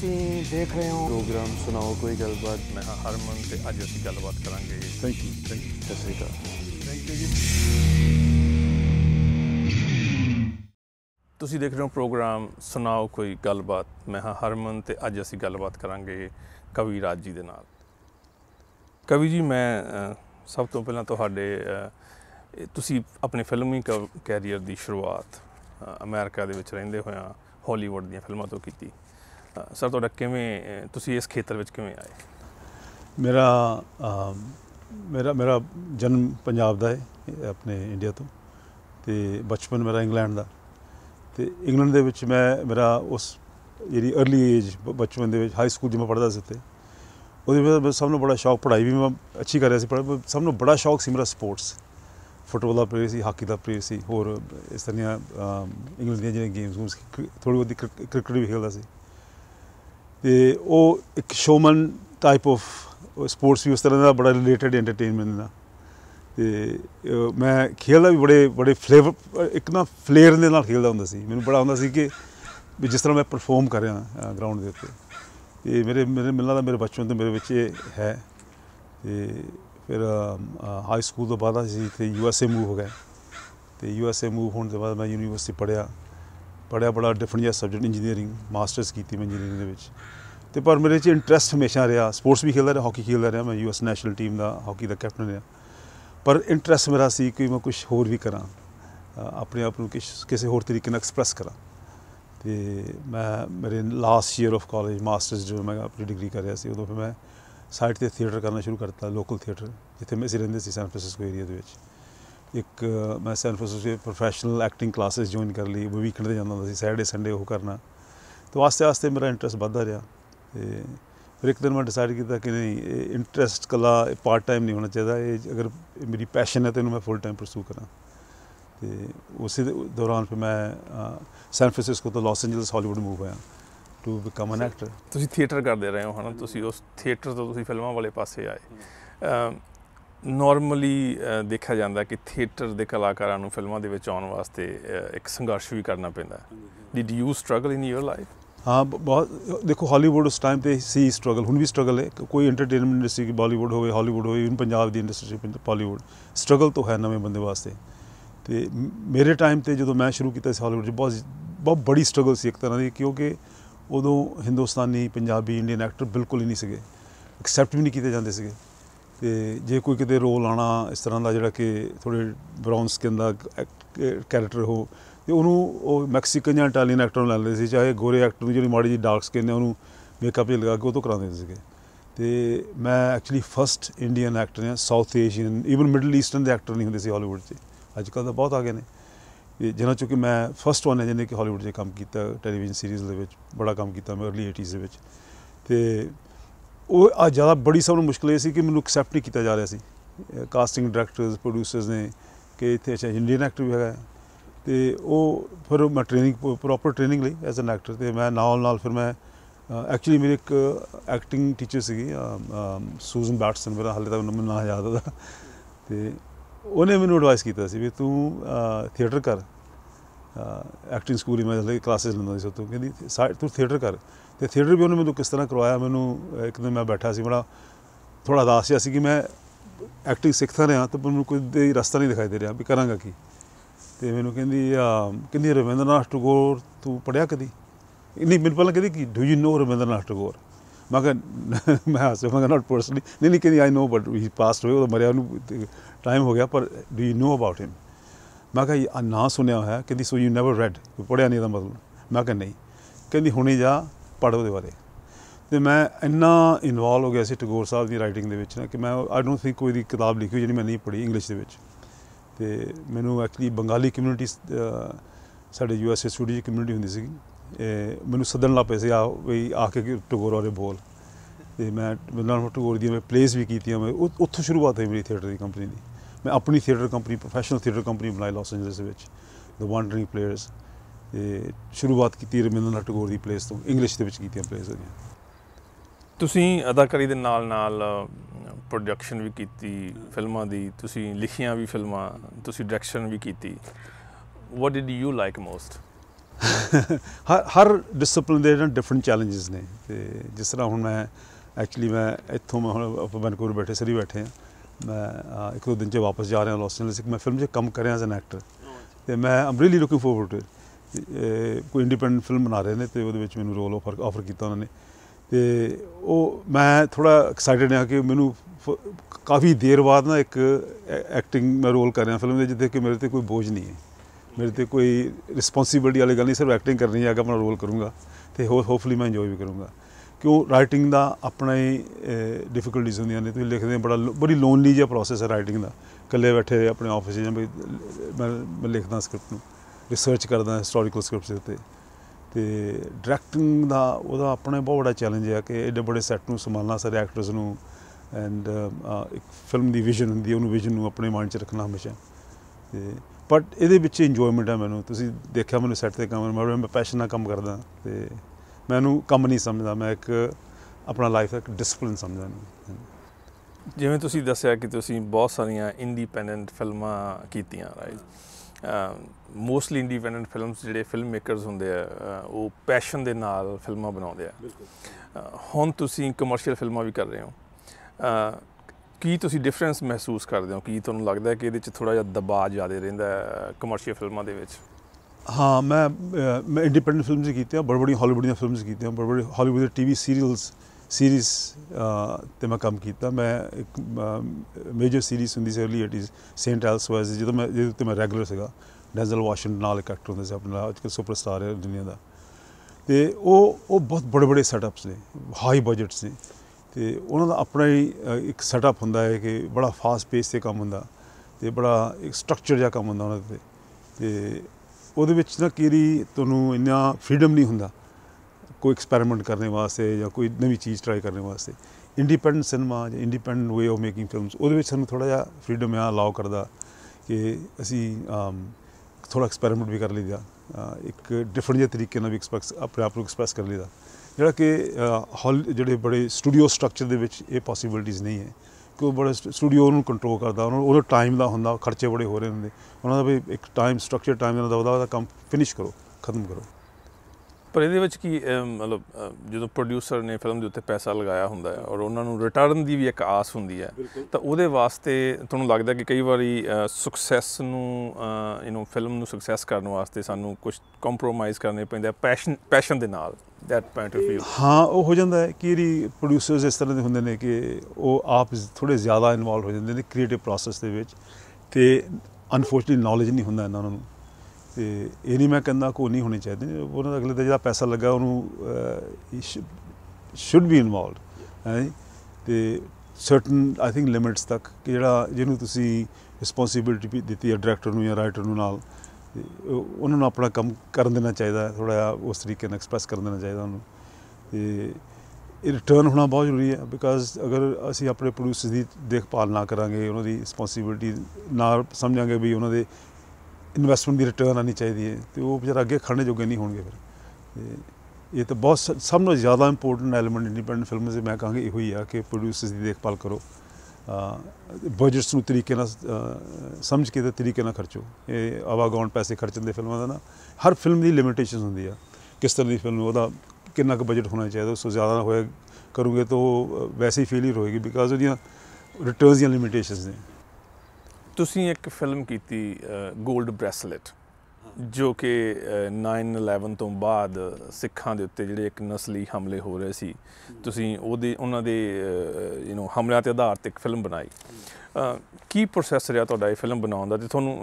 ਤੁਸੀਂ ਦੇਖ ਰਹੇ ਹੋ ਪ੍ਰੋਗਰਾਮ ਸੁਣਾਓ ਕੋਈ ਗੱਲਬਾਤ ਮੈਂ ਹਰਮਨ ਤੇ ਅੱਜ ਅਸੀਂ ਗੱਲਬਾਤ ਕਰਾਂਗੇ ਥੈਂਕ ਯੂ ਥੈਂਕ ਯੂ ਸਤਿ ਸ਼੍ਰੀ ਅਕਾਲ ਥੈਂਕ ਯੂ ਜੀ ਤੁਸੀਂ ਦੇਖ ਰਹੇ ਹੋ ਪ੍ਰੋਗਰਾਮ ਸੁਣਾਓ ਕੋਈ ਗੱਲਬਾਤ ਮੈਂ ਹਾਂ ਹਰਮਨ ਤੇ ਅੱਜ ਅਸੀਂ ਗੱਲਬਾਤ ਕਰਾਂਗੇ ਕਵੀ ਰਾਜ ਜੀ ਦੇ ਨਾਲ ਕਵੀ ਜੀ ਮੈਂ ਸਭ ਤੋਂ ਪਹਿਲਾਂ ਤੁਹਾਡੇ ਤੁਸੀਂ ਆਪਣੇ ਫਿਲਮੀ ਕੈਰੀਅਰ ਦੀ ਸ਼ੁਰੂਆਤ ਅਮਰੀਕਾ ਦੇ ਵਿੱਚ ਰਹਿੰਦੇ ਹੋਇਆ ਹਾਲੀਵੁੱਡ ਦੀਆਂ ਫਿਲਮਾਂ ਤੋਂ ਕੀਤੀ ਸਰ ਤੁਹਾਡਾ ਕਿਵੇਂ ਤੁਸੀਂ ਇਸ ਖੇਤਰ ਵਿੱਚ ਕਿਵੇਂ ਆਏ ਮੇਰਾ ਮੇਰਾ ਮੇਰਾ ਜਨਮ ਪੰਜਾਬ ਦਾ ਹੈ ਆਪਣੇ ਇੰਡੀਆ ਤੋਂ ਤੇ ਬਚਪਨ ਮੇਰਾ ਇੰਗਲੈਂਡ ਦਾ ਤੇ ਇੰਗਲੈਂਡ ਦੇ ਵਿੱਚ ਮੈਂ ਮੇਰਾ ਉਸ ਜਿਹੜੀ अर्ਲੀ ਏਜ ਬਚਪਨ ਦੇ ਵਿੱਚ ਹਾਈ ਸਕੂਲ ਜਿਵੇਂ ਪੜਦਾ ਸੀ ਤੇ ਉਹਦੇ ਵਿੱਚ ਸਭ ਨੂੰ ਬੜਾ ਸ਼ੌਕ ਪੜਾਈ ਵੀ ਮੈਂ ਅੱਛੀ ਕਰ ਰਿਹਾ ਸੀ ਪਰ ਸਭ ਨੂੰ ਬੜਾ ਸ਼ੌਕ ਸੀ ਮੇਰਾ ਸਪੋਰਟਸ ਫੁੱਟਬਾਲ ਦਾ ਪਲੇਅਰ ਸੀ ਹਾਕੀ ਦਾ ਪਲੇਅਰ ਸੀ ਹੋਰ ਇਸ ਤਰ੍ਹਾਂ ਇੰਗਲੈਂਡ ਦੀਆਂ ਜਿਹੜੀਆਂ ਗੇਮਸ ਥੋੜੀ ਬਹੁਤੀ ਕ੍ਰਿਕਟ ਵੀ ਖੇਡਦਾ ਸੀ ਤੇ ਉਹ ਇੱਕ ਸ਼ੋਮਨ ਟਾਈਪ ਆਫ ਸਪੋਰਟਸ ਵੀ ਉਸ ਤਰ੍ਹਾਂ ਦਾ ਬੜਾ ਰਿਲੇਟਡ ਐਂਟਰਟੇਨਮੈਂਟ ਦਾ ਤੇ ਮੈਂ ਖੇਡਦਾ ਵੀ ਬੜੇ ਬੜੇ ਫਲੇਵਰ ਇੱਕ ਨਾ ਫਲੇਅਰ ਦੇ ਨਾਲ ਖੇਡਦਾ ਹੁੰਦਾ ਸੀ ਮੈਨੂੰ ਬੜਾ ਹੁੰਦਾ ਸੀ ਕਿ ਵੀ ਜਿਸ ਤਰ੍ਹਾਂ ਮੈਂ ਪਰਫਾਰਮ ਕਰ ਰਿਹਾ ਗਰਾਊਂਡ ਦੇ ਉੱਤੇ ਤੇ ਮੇਰੇ ਮੇਰੇ ਮਿਲਣਾ ਦਾ ਮੇਰੇ ਬਚਪਨ ਤੋਂ ਮੇਰੇ ਵਿੱਚ ਇਹ ਹੈ ਤੇ ਫਿਰ ਹਾਈ ਸਕੂਲ ਤੋਂ ਬਾਅਦ ਅਸੀਂ ਤੇ ਏ ਮੂਵ ਹੋ ਗਏ ਤੇ ਯੂ ਐਸ ਏ ਮੂਵ ਹੋਣ ਤੋਂ ਬਾਅਦ ਮੈਂ ਯੂਨੀਵਰਸਿਟੀ ਪੜਿਆ ਪੜਿਆ ਬੜਾ ਡਿਫਰੈਂਟ ਜਿਹਾ ਸਬਜੈਕਟ ਇੰਜੀਨੀਅਰਿੰਗ ਮਾਸਟਰਸ ਕੀਤੀ ਮੈਂ ਇੰਜੀਨੀਅਰਿੰਗ ਦੇ ਵਿੱਚ ਤੇ ਪਰ ਮੇਰੇ 'ਚ ਇੰਟਰਸਟ ਹਮੇਸ਼ਾ ਰਿਹਾ ਸਪੋਰਟਸ ਵੀ ਖੇਡਦਾ ਰਿਹਾ ਹਾਕੀ ਖੇਡਦਾ ਰਿਹਾ ਮੈਂ ਯੂਐਸ ਨੈਸ਼ਨਲ ਟੀਮ ਦਾ ਹਾਕੀ ਦਾ ਕੈਪਟਨ ਰਿਹਾ ਪਰ ਇੰਟਰਸਟ ਮੇਰਾ ਸੀ ਕਿ ਮੈਂ ਕੁਝ ਹੋਰ ਵੀ ਕਰਾਂ ਆਪਣੇ ਆਪ ਨੂੰ ਕਿਸੇ ਹੋਰ ਤਰੀਕੇ ਨਾਲ ਐਕਸਪ੍ਰੈਸ ਕਰਾਂ ਤੇ ਮੈਂ ਮੇਰੇ last year of college masters ਜੋ ਮੈਂ ਆਪਣੀ ਡਿਗਰੀ ਕਰ ਰਿਹਾ ਸੀ ਉਦੋਂ ਫਿਰ ਮੈਂ ਸਾਈਡ ਤੇ ਥੀਏਟਰ ਕਰਨਾ ਸ਼ੁਰੂ ਕਰਤਾ ਲੋਕਲ ਥੀਏਟਰ ਜਿੱਥੇ ਮੈਂ ਸੀ ਰਹਿੰਦੇ ਸੀ ਸੈਨ ਫ੍ਰਾਂਸਿਸਕੋ ਏਰੀਆ ਦੇ ਵਿੱਚ ਇੱਕ ਮੈਂ self associate professional acting classes join ਕਰ ਲਈ ਵੀਕਐਂਡ ਤੇ ਜਾਂਦਾ ਹੁੰਦਾ ਸੀ ਸੈਟਰਡੇ ਸੰਡੇ ਉਹ ਕਰਨਾ ਤੇ ਆਸਤੇ ਆਸਤੇ ਮੇਰਾ ਇੰਟਰਸਟ ਵੱਧਦਾ ਰਿਹਾ ਤੇ ਫਿਰ ਇੱਕ ਦਿਨ ਮੈਂ ਡਿਸਾਈਡ ਕੀਤਾ ਕਿ ਨਹੀਂ ਇੰਟਰਸਟ ਕਲਾ ਪਾਰਟ ਟਾਈਮ ਨਹੀਂ ਹੋਣਾ ਚਾਹੀਦਾ ਇਹ ਅਗਰ ਮੇਰੀ ਪੈਸ਼ਨ ਹੈ ਤੇ ਇਹਨੂੰ ਮੈਂ ਫੁੱਲ ਟਾਈਮ ਪਰਸੂ ਕਰਾਂ ਤੇ ਉਸੇ ਦੌਰਾਨ ਫਿਰ ਮੈਂ ਸੈਨ ਫ੍ਰਾਂਸਿਸਕੋ ਤੋਂ ਲਾਸ ਐਂਜਲਸ ਹਾਲੀਵੁੱਡ ਮੂਵ ਹੋਇਆ ਟੂ ਬਿਕਮ ਐਨ ਐਕਟਰ ਤੁਸੀਂ ਥੀਏਟਰ ਕਰਦੇ ਰਹੇ ਹੋ ਹਨਾ ਤੁਸੀਂ ਉਸ ਥੀਏਟਰ ਤੋਂ ਤੁਸੀਂ ਫਿਲਮਾਂ ਵਾਲੇ ਪਾਸੇ ਆਏ ਨਾਰਮਲੀ ਦੇਖਿਆ ਜਾਂਦਾ ਕਿ ਥੀਏਟਰ ਦੇ ਕਲਾਕਾਰਾਂ ਨੂੰ ਫਿਲਮਾਂ ਦੇ ਵਿੱਚ ਆਉਣ ਵਾਸਤੇ ਇੱਕ ਸੰਘਰਸ਼ ਵੀ ਕਰਨਾ ਪੈਂਦਾ did you struggle in your life ਹਾਂ ਬਹੁਤ ਦੇਖੋ ਹਾਲੀਵੁੱਡ ਉਸ ਟਾਈਮ ਤੇ ਸੀ ਸਟਰਗਲ ਹੁਣ ਵੀ ਸਟਰਗਲ ਹੈ ਕੋਈ ਐਂਟਰਟੇਨਮੈਂਟ ਇੰਡਸਟਰੀ ਕੀ ਬਾਲੀਵੁੱਡ ਹੋਵੇ ਹਾਲੀਵੁੱਡ ਹੋਵੇ ਇਨ ਪੰਜਾਬ ਦੀ ਇੰਡਸਟਰੀ ਬਾਲੀਵੁੱਡ ਸਟਰਗਲ ਤਾਂ ਹੈ ਨਵੇਂ ਬੰਦੇ ਵਾਸਤੇ ਤੇ ਮੇਰੇ ਟਾਈਮ ਤੇ ਜਦੋਂ ਮੈਂ ਸ਼ੁਰੂ ਕੀਤਾ ਸੀ ਹਾਲੀਵੁੱਡ 'ਚ ਬਹੁਤ ਬਹੁਤ ਬੜੀ ਸਟਰਗਲ ਸੀ ਇੱਕ ਤਰ੍ਹਾਂ ਦੀ ਕਿਉਂਕਿ ਉਦੋਂ ਹਿੰਦੁਸਤਾਨੀ ਪੰਜਾਬੀ ਇੰਡੀਅਨ ਐਕਟਰ ਬਿਲਕੁਲ ਹੀ ਨਹੀਂ ਸੀਗੇ ਐਕਸੈਪਟ ਵੀ ਨਹੀਂ ਕੀਤੇ ਜਾਂਦੇ ਸੀਗੇ ਤੇ ਜੇ ਕੋਈ ਕਿਤੇ ਰੋਲ ਆਣਾ ਇਸ ਤਰ੍ਹਾਂ ਦਾ ਜਿਹੜਾ ਕਿ ਥੋੜੇ ਬ੍ਰਾਊਨ ਸਕਿਨ ਦਾ ਕੈਰੈਕਟਰ ਹੋ ਤੇ ਉਹਨੂੰ ਉਹ ਮੈਕਸੀਕਨ ਜਾਂ ਇਟਾਲੀਅਨ ਐਕਟਰ ਨੂੰ ਲੈਂਦੇ ਸੀ ਚਾਹੇ ਗੋਰੇ ਐਕਟਰ ਨੂੰ ਜਿਹੜੀ ਮਾੜੀ ਜੀ ਡਾਰਕ ਸਕਿਨ ਹੈ ਉਹਨੂੰ ਮੇਕਅਪ ਹੀ ਲਗਾ ਕੇ ਉਹ ਤੋਂ ਕਰਾ ਦਿੰਦੇ ਸੀਗੇ ਤੇ ਮੈਂ ਐਕਚੁਅਲੀ ਫਰਸਟ ਇੰਡੀਅਨ ਐਕਟਰ ਹਾਂ South Asian even Middle Eastern ਦੇ ਐਕਟਰ ਨਹੀਂ ਹੁੰਦੇ ਸੀ ਹਾਲੀਵੁੱਡ 'ਚ ਅੱਜ ਕੱਲ ਤਾਂ ਬਹੁਤ ਆ ਗਏ ਨੇ ਜਿਨ੍ਹਾਂ ਚੋਂ ਕਿ ਮੈਂ ਫਰਸਟ ਵਨ ਹੈ ਜਿਹਨੇ ਕਿ ਹਾਲੀਵੁੱਡ 'ਚ ਕੰਮ ਕੀਤਾ ਟੈਲੀਵਿਜ਼ਨ ਸੀਰੀਜ਼ ਦੇ ਵਿੱਚ ਬੜਾ ਕੰਮ ਕੀਤਾ ਮੈਂ अर्ਲੀ 80s ਦੇ ਵਿੱਚ ਤੇ ਉਹ ਆ ਜ਼ਿਆਦਾ ਬੜੀ ਸਭ ਨੂੰ ਮੁਸ਼ਕਲ ਇਹ ਸੀ ਕਿ ਮੈਨੂੰ ਐਕਸੈਪਟ ਨਹੀਂ ਕੀਤਾ ਜਾ ਰਿਹਾ ਸੀ ਕਾਸਟਿੰਗ ਡਾਇਰੈਕਟਰਸ ਪ੍ਰੋਡਿਊਸਰਸ ਨੇ ਕਿ ਇੱਥੇ ਅੱਛਾ ਇੰਡੀਅਨ ਐਕਟਰ ਵੀ ਹੈਗਾ ਤੇ ਉਹ ਫਿਰ ਮੈਂ ਟ੍ਰੇਨਿੰਗ ਪ੍ਰੋਪਰ ਟ੍ਰੇਨਿੰਗ ਲਈ ਐਜ਼ ਐਨ ਐਕਟਰ ਤੇ ਮੈਂ ਨਾਲ ਨਾਲ ਫਿਰ ਮੈਂ ਐਕਚੁਅਲੀ ਮੇਰੇ ਇੱਕ ਐਕਟਿੰਗ ਟੀਚਰ ਸੀਗੀ ਸੂਜ਼ਨ ਬੈਟਸਨ ਮੇਰਾ ਹਾਲੇ ਤੱਕ ਮੈਨੂੰ ਨਾਮ ਯਾਦ ਆਦਾ ਤੇ ਉਹਨੇ ਮੈਨੂੰ ਐਡਵਾਈਸ ਕੀਤਾ ਸੀ ਵੀ ਤੂੰ ਥੀਏਟਰ ਕਰ ਐਕਟਿੰਗ ਸਕੂਲ ਹੀ ਮੈਂ ਕਲਾਸਿਸ ਲੈਂਦਾ ਸੀ ਤੂੰ ਕਹਿੰਦੀ ਤੂੰ ਥੀਏਟਰ ਕਰ ਤੇ ਥੀਏਟਰ ਵੀ ਉਹਨੇ ਮੈਨੂੰ ਕਿਸ ਤਰ੍ਹਾਂ ਕਰਵਾਇਆ ਮੈਨੂੰ ਇੱਕ ਦਿਨ ਮੈਂ ਬੈਠਾ ਸੀ ਬੜਾ ਥੋੜਾ ਦਾਸ ਜਿਹਾ ਸੀ ਕਿ ਮੈਂ ਐਕਟਿੰਗ ਸਿੱਖਦਾ ਰਿਹਾ ਤੇ ਮੈਨੂੰ ਕੋਈ ਦੇ ਰਸਤਾ ਨਹੀਂ ਦਿਖਾਈ ਦੇ ਰਿਹਾ ਵੀ ਕਰਾਂਗਾ ਕੀ ਤੇ ਮੈਨੂੰ ਕਹਿੰਦੀ ਆ ਕਿੰਨੀ ਰਵਿੰਦਰਨਾਥ ਟੈਗੋਰ ਤੂੰ ਪੜਿਆ ਕਦੀ ਇੰਨੀ ਮੈਨੂੰ ਪਹਿਲਾਂ ਕਹਿੰਦੀ ਕਿ do you know Rabindranath Tagore ਮੈਂ ਕਿਹਾ ਮੈਂ ਹਾਸੇ ਮੈਂ ਨਾਟ ਪਰਸਨਲੀ ਨਹੀਂ ਨਹੀਂ ਕਹਿੰਦੀ ਆਈ ਨੋ ਬਟ ਹੀ ਪਾਸਡ ਅਵੇ ਉਹ ਮਰਿਆ ਉਹਨੂੰ ਟਾਈਮ ਹੋ ਗਿਆ ਪਰ do you know about him ਮੈਂ ਕਿਹਾ ਨਾ ਸੁਣਿਆ ਹੋਇਆ ਕਹਿੰਦੀ ਸੋ ਯੂ ਨੈਵਰ ਰੈਡ ਪੜਿਆ ਨਹੀਂ ਦਾ ਮਤਲਬ ਮੈਂ ਕਿਹਾ ਨਹੀਂ ਕਹਿੰਦੀ ਹੁਣੇ ਜਾ ਪੜ੍ਹ ਉਹਦੇ ਬਾਰੇ ਤੇ ਮੈਂ ਇੰਨਾ ਇਨਵੋਲ ਹੋ ਗਿਆ ਸੀ ਟਗੋਰ ਸਾਹਿਬ ਦੀ ਰਾਈਟਿੰਗ ਦੇ ਵਿੱਚ ਨਾ ਕਿ ਮੈਂ ਆਈ ਡੋਨਟ ਥਿੰਕ ਕੋਈ ਦੀ ਕਿਤਾਬ ਲਿਖੀ ਹੋਈ ਜਿਹੜੀ ਮੈਂ ਨਹੀਂ ਪੜ੍ਹੀ ਇੰਗਲਿਸ਼ ਦੇ ਵਿੱਚ ਤੇ ਮੈਨੂੰ ਐਕਚੁਅਲੀ ਬੰਗਾਲੀ ਕਮਿਊਨਿਟੀ ਸਾਡੇ ਯੂ ਯੂਐਸਏ ਸਟੂਡੀਓ ਦੀ ਕਮਿਊਨਿਟੀ ਹੁੰਦੀ ਸੀ ਮੈਨੂੰ ਸੱਦਣ ਲੱਗ ਪਏ ਸੀ ਆ ਵੀ ਆ ਕੇ ਟਗੋਰ ਬਾਰੇ ਬੋਲ ਤੇ ਮੈਂ ਮਿਲਣ ਟਗੋਰ ਦੀਆਂ ਪਲੇਸ ਵੀ ਕੀਤੀਆਂ ਮੈਂ ਉੱਥੋਂ ਸ਼ੁਰੂਆਤ ਹੋਈ ਮੇਰੀ ਥੀਏਟਰ ਦੀ ਕੰਪਨੀ ਦੀ ਮੈਂ ਆਪਣੀ theatre company professional theatre company ਬਣਾਈ ਲਾਸ ਐਂਜਲਸ ਵਿੱਚ ਦ ਵਾਂਡਰਿੰਗ ਪਲੇਅਰਸ ਤੇ ਸ਼ੁਰੂਆਤ ਕੀਤੀ ਰਮਿੰਦਰ ਨਾਥ ਦੀ ਪਲੇਸ ਤੋਂ ਇੰਗਲਿਸ਼ ਦੇ ਵਿੱਚ ਕੀਤੀਆਂ ਪਲੇਸ ਉਹਦੀਆਂ ਤੁਸੀਂ ਅਦਾਕਾਰੀ ਦੇ ਨਾਲ ਨਾਲ ਪ੍ਰੋਡਕਸ਼ਨ ਵੀ ਕੀਤੀ ਫਿਲਮਾਂ ਦੀ ਤੁਸੀਂ ਲਿਖੀਆਂ ਵੀ ਫਿਲਮਾਂ ਤੁਸੀਂ ਡਾਇਰੈਕਸ਼ਨ ਵੀ ਕੀਤੀ what did you like most ਹਰ ਹਰ ਡਿਸਪਲਿਨ ਦੇ ਡਿਫਰੈਂਟ ਚੈਲੰਜਸ ਨੇ ਤੇ ਜਿਸ ਤਰ੍ਹਾਂ ਹੁਣ ਮੈਂ ਐਕਚੁਅਲੀ ਮੈਂ ਇੱਥੋਂ ਮੈਂ ਹੁਣ ਬਨਕੂਰ ਬੈਠੇ ਸਰੀ ਬੈਠੇ ਆ ਮੈਂ ਇੱਕ ਦੋ ਦਿਨ ਚ ਵਾਪਸ ਜਾ ਰਿਹਾ ਲਾਸ ਐਂਜਲਸ ਇੱਕ ਮੈਂ ਫਿਲਮ 'ਚ ਕੰਮ ਕਰਿਆ ਐਜ਼ ਐਨ ਐਕਟਰ ਤੇ ਮੈਂ am really looking forward to it ਕੋਈ ਇੰਡੀਪੈਂਡੈਂਟ ਫਿਲਮ ਬਣਾ ਰਹੇ ਨੇ ਤੇ ਉਹਦੇ ਵਿੱਚ ਮੈਨੂੰ ਰੋਲ ਆਫਰ ਆਫਰ ਕੀਤਾ ਉਹਨਾਂ ਨੇ ਤੇ ਉਹ ਮੈਂ ਥੋੜਾ ਐਕਸਾਈਟਡ ਹਾਂ ਕਿ ਮੈਨੂੰ ਕਾਫੀ ਦੇਰ ਬਾਅਦ ਨਾ ਇੱਕ ਐਕਟਿੰਗ ਮੈਂ ਰੋਲ ਕਰ ਰਿਹਾ ਫਿਲਮ ਦੇ ਜਿੱਥੇ ਕਿ ਮੇਰੇ ਤੇ ਕੋਈ ਬੋਝ ਨਹੀਂ ਹੈ ਮੇਰੇ ਤੇ ਕੋਈ ਰਿਸਪੌਂਸਿਬਿਲਟੀ ਵਾਲੀ ਗੱਲ ਨਹੀਂ ਸਿਰਫ ਐਕਟਿੰਗ ਕਰਨੀ ਹੈ ਅਗਾ ਮੈਂ ਰੋਲ ਕਰੂੰਗਾ ਤੇ ਹੋਪਫੁਲੀ ਮੈਂ ਇੰਜੋਏ ਵੀ ਕਰੂੰਗਾ ਕਿਉਂ ਰਾਈਟਿੰਗ ਦਾ ਆਪਣਾ ਹੀ ਡਿਫਿਕਲਟੀਜ਼ ਹੁੰਦੀਆਂ ਨੇ ਤੁਸੀਂ ਲਿਖਦੇ ਬੜਾ ਬੜੀ ਲੋਨਲੀ ਜਿਹਾ ਪ੍ਰੋਸੈਸ ਹੈ ਰਾਈਟਿੰਗ ਦਾ ਇਕੱਲੇ ਬੈਠੇ ਆਪਣੇ ਆਫਿਸ 'ਚ ਜਾਂ ਮੈਂ ਲਿਖਦਾ ਸਕ੍ਰਿਪਟ ਨੂੰ ਰਿਸਰਚ ਕਰਦਾ ਹਿਸਟੋਰੀਕਲ ਸਕ੍ਰਿਪਟਸ ਤੇ ਤੇ ਡਾਇਰੈਕਟਿੰਗ ਦਾ ਉਹਦਾ ਆਪਣਾ ਬਹੁਤ ਵੱਡਾ ਚੈਲੰਜ ਹੈ ਕਿ ਐਡੇ ਬੜੇ ਸੈੱਟ ਨੂੰ ਸੰਭਾਲਣਾ ਸਾਰੇ ਐਕਟਰਸ ਨੂੰ ਐਂਡ ਇੱਕ ਫਿਲਮ ਦੀ ਵਿਜ਼ਨ ਹੁੰਦੀ ਉਹਨੂੰ ਵਿਜ਼ਨ ਨੂੰ ਆਪਣੇ ਮਾਈਂਡ 'ਚ ਰੱਖਣਾ ਹਮੇਸ਼ਾ ਤੇ ਬਟ ਇਹਦੇ ਵਿੱਚ ਇੰਜੋਇਮੈਂਟ ਹੈ ਮੈਨੂੰ ਤੁਸੀਂ ਦੇਖਿਆ ਮੈਨੂੰ ਸੈੱਟ ਤੇ ਕੰਮ ਮੈਂ ਪੈਸ਼ਨ ਨਾਲ ਕੰਮ ਕਰਦਾ ਤੇ ਮੈਨੂੰ ਕੰਮ ਨਹੀਂ ਸਮਝਦਾ ਮੈਂ ਇੱਕ ਆਪਣਾ ਲਾਈਫ ਦਾ ਇੱਕ ਡਿਸਪਲਿਨ ਸਮਝਦਾ ਜਿਵੇਂ ਤੁਸੀਂ ਦੱਸਿਆ ਕਿ ਤੁਸੀਂ ਬਹੁਤ ਸਾਰੀਆਂ ਇੰਡੀਪੈਂਡੈਂਟ ਫਿਲਮਾਂ ਕੀਤੀਆਂ ਰਾਈਟ ਮੋਸਟਲੀ ਇੰਡੀਪੈਂਡੈਂਟ ਫਿਲਮਸ ਜਿਹੜੇ ਫਿਲਮ ਮੇਕਰਸ ਹੁੰਦੇ ਆ ਉਹ ਪੈਸ਼ਨ ਦੇ ਨਾਲ ਫਿਲਮਾਂ ਬਣਾਉਂਦੇ ਆ ਹੁਣ ਤੁਸੀਂ ਕਮਰਸ਼ੀਅਲ ਫਿਲਮਾਂ ਵੀ ਕਰ ਰਹੇ ਹੋ ਕੀ ਤੁਸੀਂ ਡਿਫਰੈਂਸ ਮਹਿਸੂਸ ਕਰਦੇ ਹੋ ਕੀ ਤੁਹਾਨੂੰ ਲੱਗਦਾ ਕਿ ਇਹਦੇ ਵਿੱਚ ਥੋੜਾ ਜਿਹਾ ਦਬਾਅ ਜ਼ਿਆਦਾ ਰਹਿੰਦਾ ਕਮਰਸ਼ੀਅਲ ਫਿਲਮਾਂ ਦੇ ਵਿੱਚ ਹਾਂ ਮੈਂ ਮੈਂ ਇੰਡੀਪੈਂਡੈਂਟ ਫਿਲਮਸ ਕੀਤੀਆਂ ਬੜੀ ਬੜੀ ਹਾਲੀਵੁੱਡ ਦੀਆਂ ਫਿਲਮਸ ਕੀਤੀਆਂ ਬੜੀ ਬੜੀ ਹਾਲੀਵੁੱਡ ਦੇ ਟੀਵੀ ਸੀਰੀਅਲਸ ਸੀਰੀਜ਼ uh, ਤੇ ਮੈਂ ਕੰਮ ਕੀਤਾ ਮੈਂ ਇੱਕ ਮੇਜਰ ਸੀਰੀਜ਼ ਹੁੰਦੀ ਸੀ ਅਰਲੀ 80s ਸੇਂਟ ਐਲਸਵਾਇਸ ਜਦੋਂ ਮੈਂ ਜਿਹਦੇ ਤੇ ਮੈਂ ਰੈਗੂਲਰ ਸੀਗਾ ਡੈਜ਼ਲ ਵਾਸ਼ਿੰਗਟਨ ਨਾਲ ਇੱਕ ਐਕਟਰ ਹੁੰਦਾ ਸੀ ਆਪਣਾ ਅੱਜ ਕੱਲ ਸੁਪਰਸਟਾਰ ਹੈ ਦੁਨੀਆ ਦਾ ਤੇ ਉਹ ਉਹ ਬਹੁਤ ਬੜੇ ਬੜੇ ਸੈਟਅਪਸ ਨੇ ਹਾਈ ਬਜਟਸ ਨੇ ਤੇ ਉਹਨਾਂ ਦਾ ਆਪਣਾ ਹੀ ਇੱਕ ਸੈਟਅਪ ਹੁੰਦਾ ਹੈ ਕਿ ਬੜਾ ਫਾਸਟ ਪੇਸ ਤੇ ਕੰਮ ਹੁੰਦਾ ਤੇ ਬੜਾ ਇੱਕ ਸਟਰਕਚਰ ਜਿਹਾ ਕੰਮ ਹੁੰਦਾ ਉਹਨਾਂ ਦੇ ਤੇ ਉਹਦੇ ਵਿੱਚ ਨਾ ਕਿਰੀ ਤੁਹਾਨੂੰ ਇੰਨਾ ਫ੍ਰੀडम ਨਹੀਂ ਹੁੰਦਾ ਕੋਈ ਐਕਸਪੈਰੀਮੈਂਟ ਕਰਨ ਵਾਸਤੇ ਜਾਂ ਕੋਈ ਨਵੀਂ ਚੀਜ਼ ਟਰਾਈ ਕਰਨ ਵਾਸਤੇ ਇੰਡੀਪੈਂਡੈਂਟ ਸਿਨੇਮਾ ਜਾਂ independent way of making films ਉਹਦੇ ਵਿੱਚ ਸਾਨੂੰ ਥੋੜਾ ਜਿਹਾ ਫਰੀडम ਆ ਅਲਾਉ ਕਰਦਾ ਕਿ ਅਸੀਂ ਥੋੜਾ ਐਕਸਪੈਰੀਮੈਂਟ ਵੀ ਕਰ ਲਈਦਾ ਇੱਕ ਡਿਫਰੈਂਟ ਜਿਹੇ ਤਰੀਕੇ ਨਾਲ ਵੀ ਐਕਸਪੈਕਟ ਆਪਣੇ ਆਪ ਨੂੰ ਐਕਸਪ੍ਰੈਸ ਕਰ ਲਈਦਾ ਜਿਹੜਾ ਕਿ ਹਾਲ ਜਿਹੜੇ ਬੜੇ ਸਟੂਡੀਓ ਸਟਰਕਚਰ ਦੇ ਵਿੱਚ ਇਹ ਪੋਸਿਬਿਲਿਟੀਜ਼ ਨਹੀਂ ਹੈ ਕਿ ਉਹ ਬੜਾ ਸਟੂਡੀਓ ਨੂੰ ਕੰਟਰੋਲ ਕਰਦਾ ਉਹਨਾਂ ਉਹਦਾ ਟਾਈਮ ਦਾ ਹੁੰਦਾ ਖਰਚੇ ਬੜੇ ਹੋ ਰਹੇ ਹੁੰਦੇ ਉਹਨਾਂ ਦਾ ਵੀ ਇੱਕ ਟਾਈਮ ਸਟਰਕਚਰ ਟਾਈਮ ਦਾ ਉਹਦਾ ਕੰਮ ਫਿਨਿਸ਼ ਕਰੋ ਖਤਮ ਕਰੋ ਪਰ ਇਹਦੇ ਵਿੱਚ ਕੀ ਮਤਲਬ ਜਦੋਂ ਪ੍ਰੋਡਿਊਸਰ ਨੇ ਫਿਲਮ ਦੇ ਉੱਤੇ ਪੈਸਾ ਲਗਾਇਆ ਹੁੰਦਾ ਹੈ ਔਰ ਉਹਨਾਂ ਨੂੰ ਰਿਟਰਨ ਦੀ ਵੀ ਇੱਕ ਆਸ ਹੁੰਦੀ ਹੈ ਤਾਂ ਉਹਦੇ ਵਾਸਤੇ ਤੁਹਾਨੂੰ ਲੱਗਦਾ ਕਿ ਕਈ ਵਾਰੀ ਸਕਸੈਸ ਨੂੰ ਯੂ نو ਫਿਲਮ ਨੂੰ ਸਕਸੈਸ ਕਰਨ ਵਾਸਤੇ ਸਾਨੂੰ ਕੁਝ ਕੰਪਰੋਮਾਈਜ਼ ਕਰਨੇ ਪੈਂਦੇ ਪੈਸ਼ਨ ਪੈਸ਼ਨ ਦੇ ਨਾਲ ਦੈਟ ਪੁਆਇੰਟ ਆਫ View ਹਾਂ ਉਹ ਹੋ ਜਾਂਦਾ ਹੈ ਕਿ ਜਿਹੜੀ ਪ੍ਰੋਡਿਊਸਰਸ ਇਸ ਤਰ੍ਹਾਂ ਦੇ ਹੁੰਦੇ ਨੇ ਕਿ ਉਹ ਆਪ ਥੋੜੇ ਜ਼ਿਆਦਾ ਇਨਵੋਲਵ ਹੋ ਜਾਂਦੇ ਨੇ ਕ੍ਰੀਏਟਿਵ ਪ੍ਰੋਸੈਸ ਦੇ ਵਿੱਚ ਤੇ ਅਨਫੋਰਚੂਨਟਲੀ ਨੌਲੇਜ ਨਹੀਂ ਹੁੰਦਾ ਇਹਨਾਂ ਨੂੰ ਤੇ ਇਹ ਨਹੀਂ ਮੈਂ ਕਹਿੰਦਾ ਕੋ ਨਹੀਂ ਹੋਣੀ ਚਾਹੀਦੀ ਉਹਨਾਂ ਦਾ ਅਗਲੇ ਦਾ ਜਿਹੜਾ ਪੈਸਾ ਲੱਗਾ ਉਹਨੂੰ ਸ਼ੁੱਡ ਬੀ ਇਨਵੋਲਡ ਹੈ ਤੇ ਸਰਟਨ ਆਈ ਥਿੰਕ ਲਿਮਿਟਸ ਤੱਕ ਕਿ ਜਿਹੜਾ ਜਿਹਨੂੰ ਤੁਸੀਂ ਰਿਸਪੌਂਸਿਬਿਲਟੀ ਦਿੱਤੀ ਹੈ ਡਾਇਰੈਕਟਰ ਨੂੰ ਜਾਂ ਰਾਈਟਰ ਨੂੰ ਨਾਲ ਉਹਨਾਂ ਨੂੰ ਆਪਣਾ ਕੰਮ ਕਰਨ ਦੇਣਾ ਚਾਹੀਦਾ ਥੋੜਾ ਉਸ ਤਰੀਕੇ ਨਾਲ ਐਕਸਪ੍ਰੈਸ ਕਰਨ ਦੇਣਾ ਚਾਹੀਦਾ ਉਹਨੂੰ ਤੇ ਇਹ ਰਿਟਰਨ ਹੋਣਾ ਬਹੁਤ ਜ਼ਰੂਰੀ ਹੈ ਬਿਕਾਜ਼ ਅਗਰ ਅਸੀਂ ਆਪਣੇ ਪ੍ਰੋਡਿਊਸਰ ਦੀ ਦੇਖਭਾਲ ਨਾ ਕਰਾਂਗੇ ਉਹਨਾਂ ਦੀ ਰਿਸਪੌਂਸਿਬਿਲਟੀ ਨਾ ਸਮਝਾਂਗੇ ਵੀ ਉਹਨਾਂ ਦੇ ਇਨਵੈਸਟਮੈਂਟ ਦੀ ਰਿਟਰਨ ਆਣੀ ਚਾਹੀਦੀ ਹੈ ਤੇ ਉਹ ਵਿਚਾਰਾ ਅੱਗੇ ਖੜਨੇ ਜੋਗੇ ਨਹੀਂ ਹੋਣਗੇ ਫਿਰ ਤੇ ਇਹ ਤਾਂ ਬਹੁਤ ਸਭ ਤੋਂ ਜ਼ਿਆਦਾ ਇੰਪੋਰਟੈਂਟ ਐਲੀਮੈਂਟ ਇੰਡੀਪੈਂਡੈਂਟ ਫਿਲਮਾਂ ਦੇ ਮੈਂ ਕਹਾਂਗਾ ਇਹੋ ਹੀ ਆ ਕਿ ਪ੍ਰੋਡਿਊਸਰਸ ਦੀ ਦੇਖਭਾਲ ਕਰੋ ਬਜਟਸ ਨੂੰ ਤਰੀਕੇ ਨਾਲ ਸਮਝ ਕੇ ਤੇ ਤਰੀਕੇ ਨਾਲ ਖਰਚੋ ਇਹ ਆਵਾਗੌਣ ਪੈਸੇ ਖਰਚਣ ਦੇ ਫਿਲਮਾਂ ਦਾ ਨਾ ਹਰ ਫਿਲਮ ਦੀ ਲਿਮਿਟੇਸ਼ਨਸ ਹੁੰਦੀ ਆ ਕਿਸ ਤਰ੍ਹਾਂ ਦੀ ਫਿਲਮ ਉਹਦਾ ਕਿੰਨਾ ਕੁ ਬਜਟ ਹੋਣਾ ਚਾਹੀਦਾ ਉਸ ਤੋਂ ਜ਼ਿਆਦਾ ਨਾ ਹੋਏ ਕਰੂਗੇ ਤਾਂ ਵੈਸੇ ਹੀ ਫੇਲ ਹੀ ਹੋਏਗੀ ਬਿਕਾਜ਼ ਉਹਦੀਆਂ ਰਿਟਰਨਸ ਦੀਆਂ ਲਿਮਿਟੇਸ਼ਨਸ ਨੇ ਤੁਸੀਂ ਇੱਕ ਫਿਲਮ ਕੀਤੀ 골ਡ ਬ੍ਰੈਸਲੇਟ ਜੋ ਕਿ 9/11 ਤੋਂ ਬਾਅਦ ਸਿੱਖਾਂ ਦੇ ਉੱਤੇ ਜਿਹੜੇ ਇੱਕ ਨਸਲੀ ਹਮਲੇ ਹੋ ਰਹੇ ਸੀ ਤੁਸੀਂ ਉਹਦੇ ਉਹਨਾਂ ਦੇ ਯੂ نو ਹਮਲਿਆਂ ਤੇ ਆਧਾਰਿਤ ਇੱਕ ਫਿਲਮ ਬਣਾਈ ਕੀ ਪ੍ਰੋਸੈਸ ਰਿਹਾ ਤੁਹਾਡਾ ਇਹ ਫਿਲਮ ਬਣਾਉਣ ਦਾ ਤੇ ਤੁਹਾਨੂੰ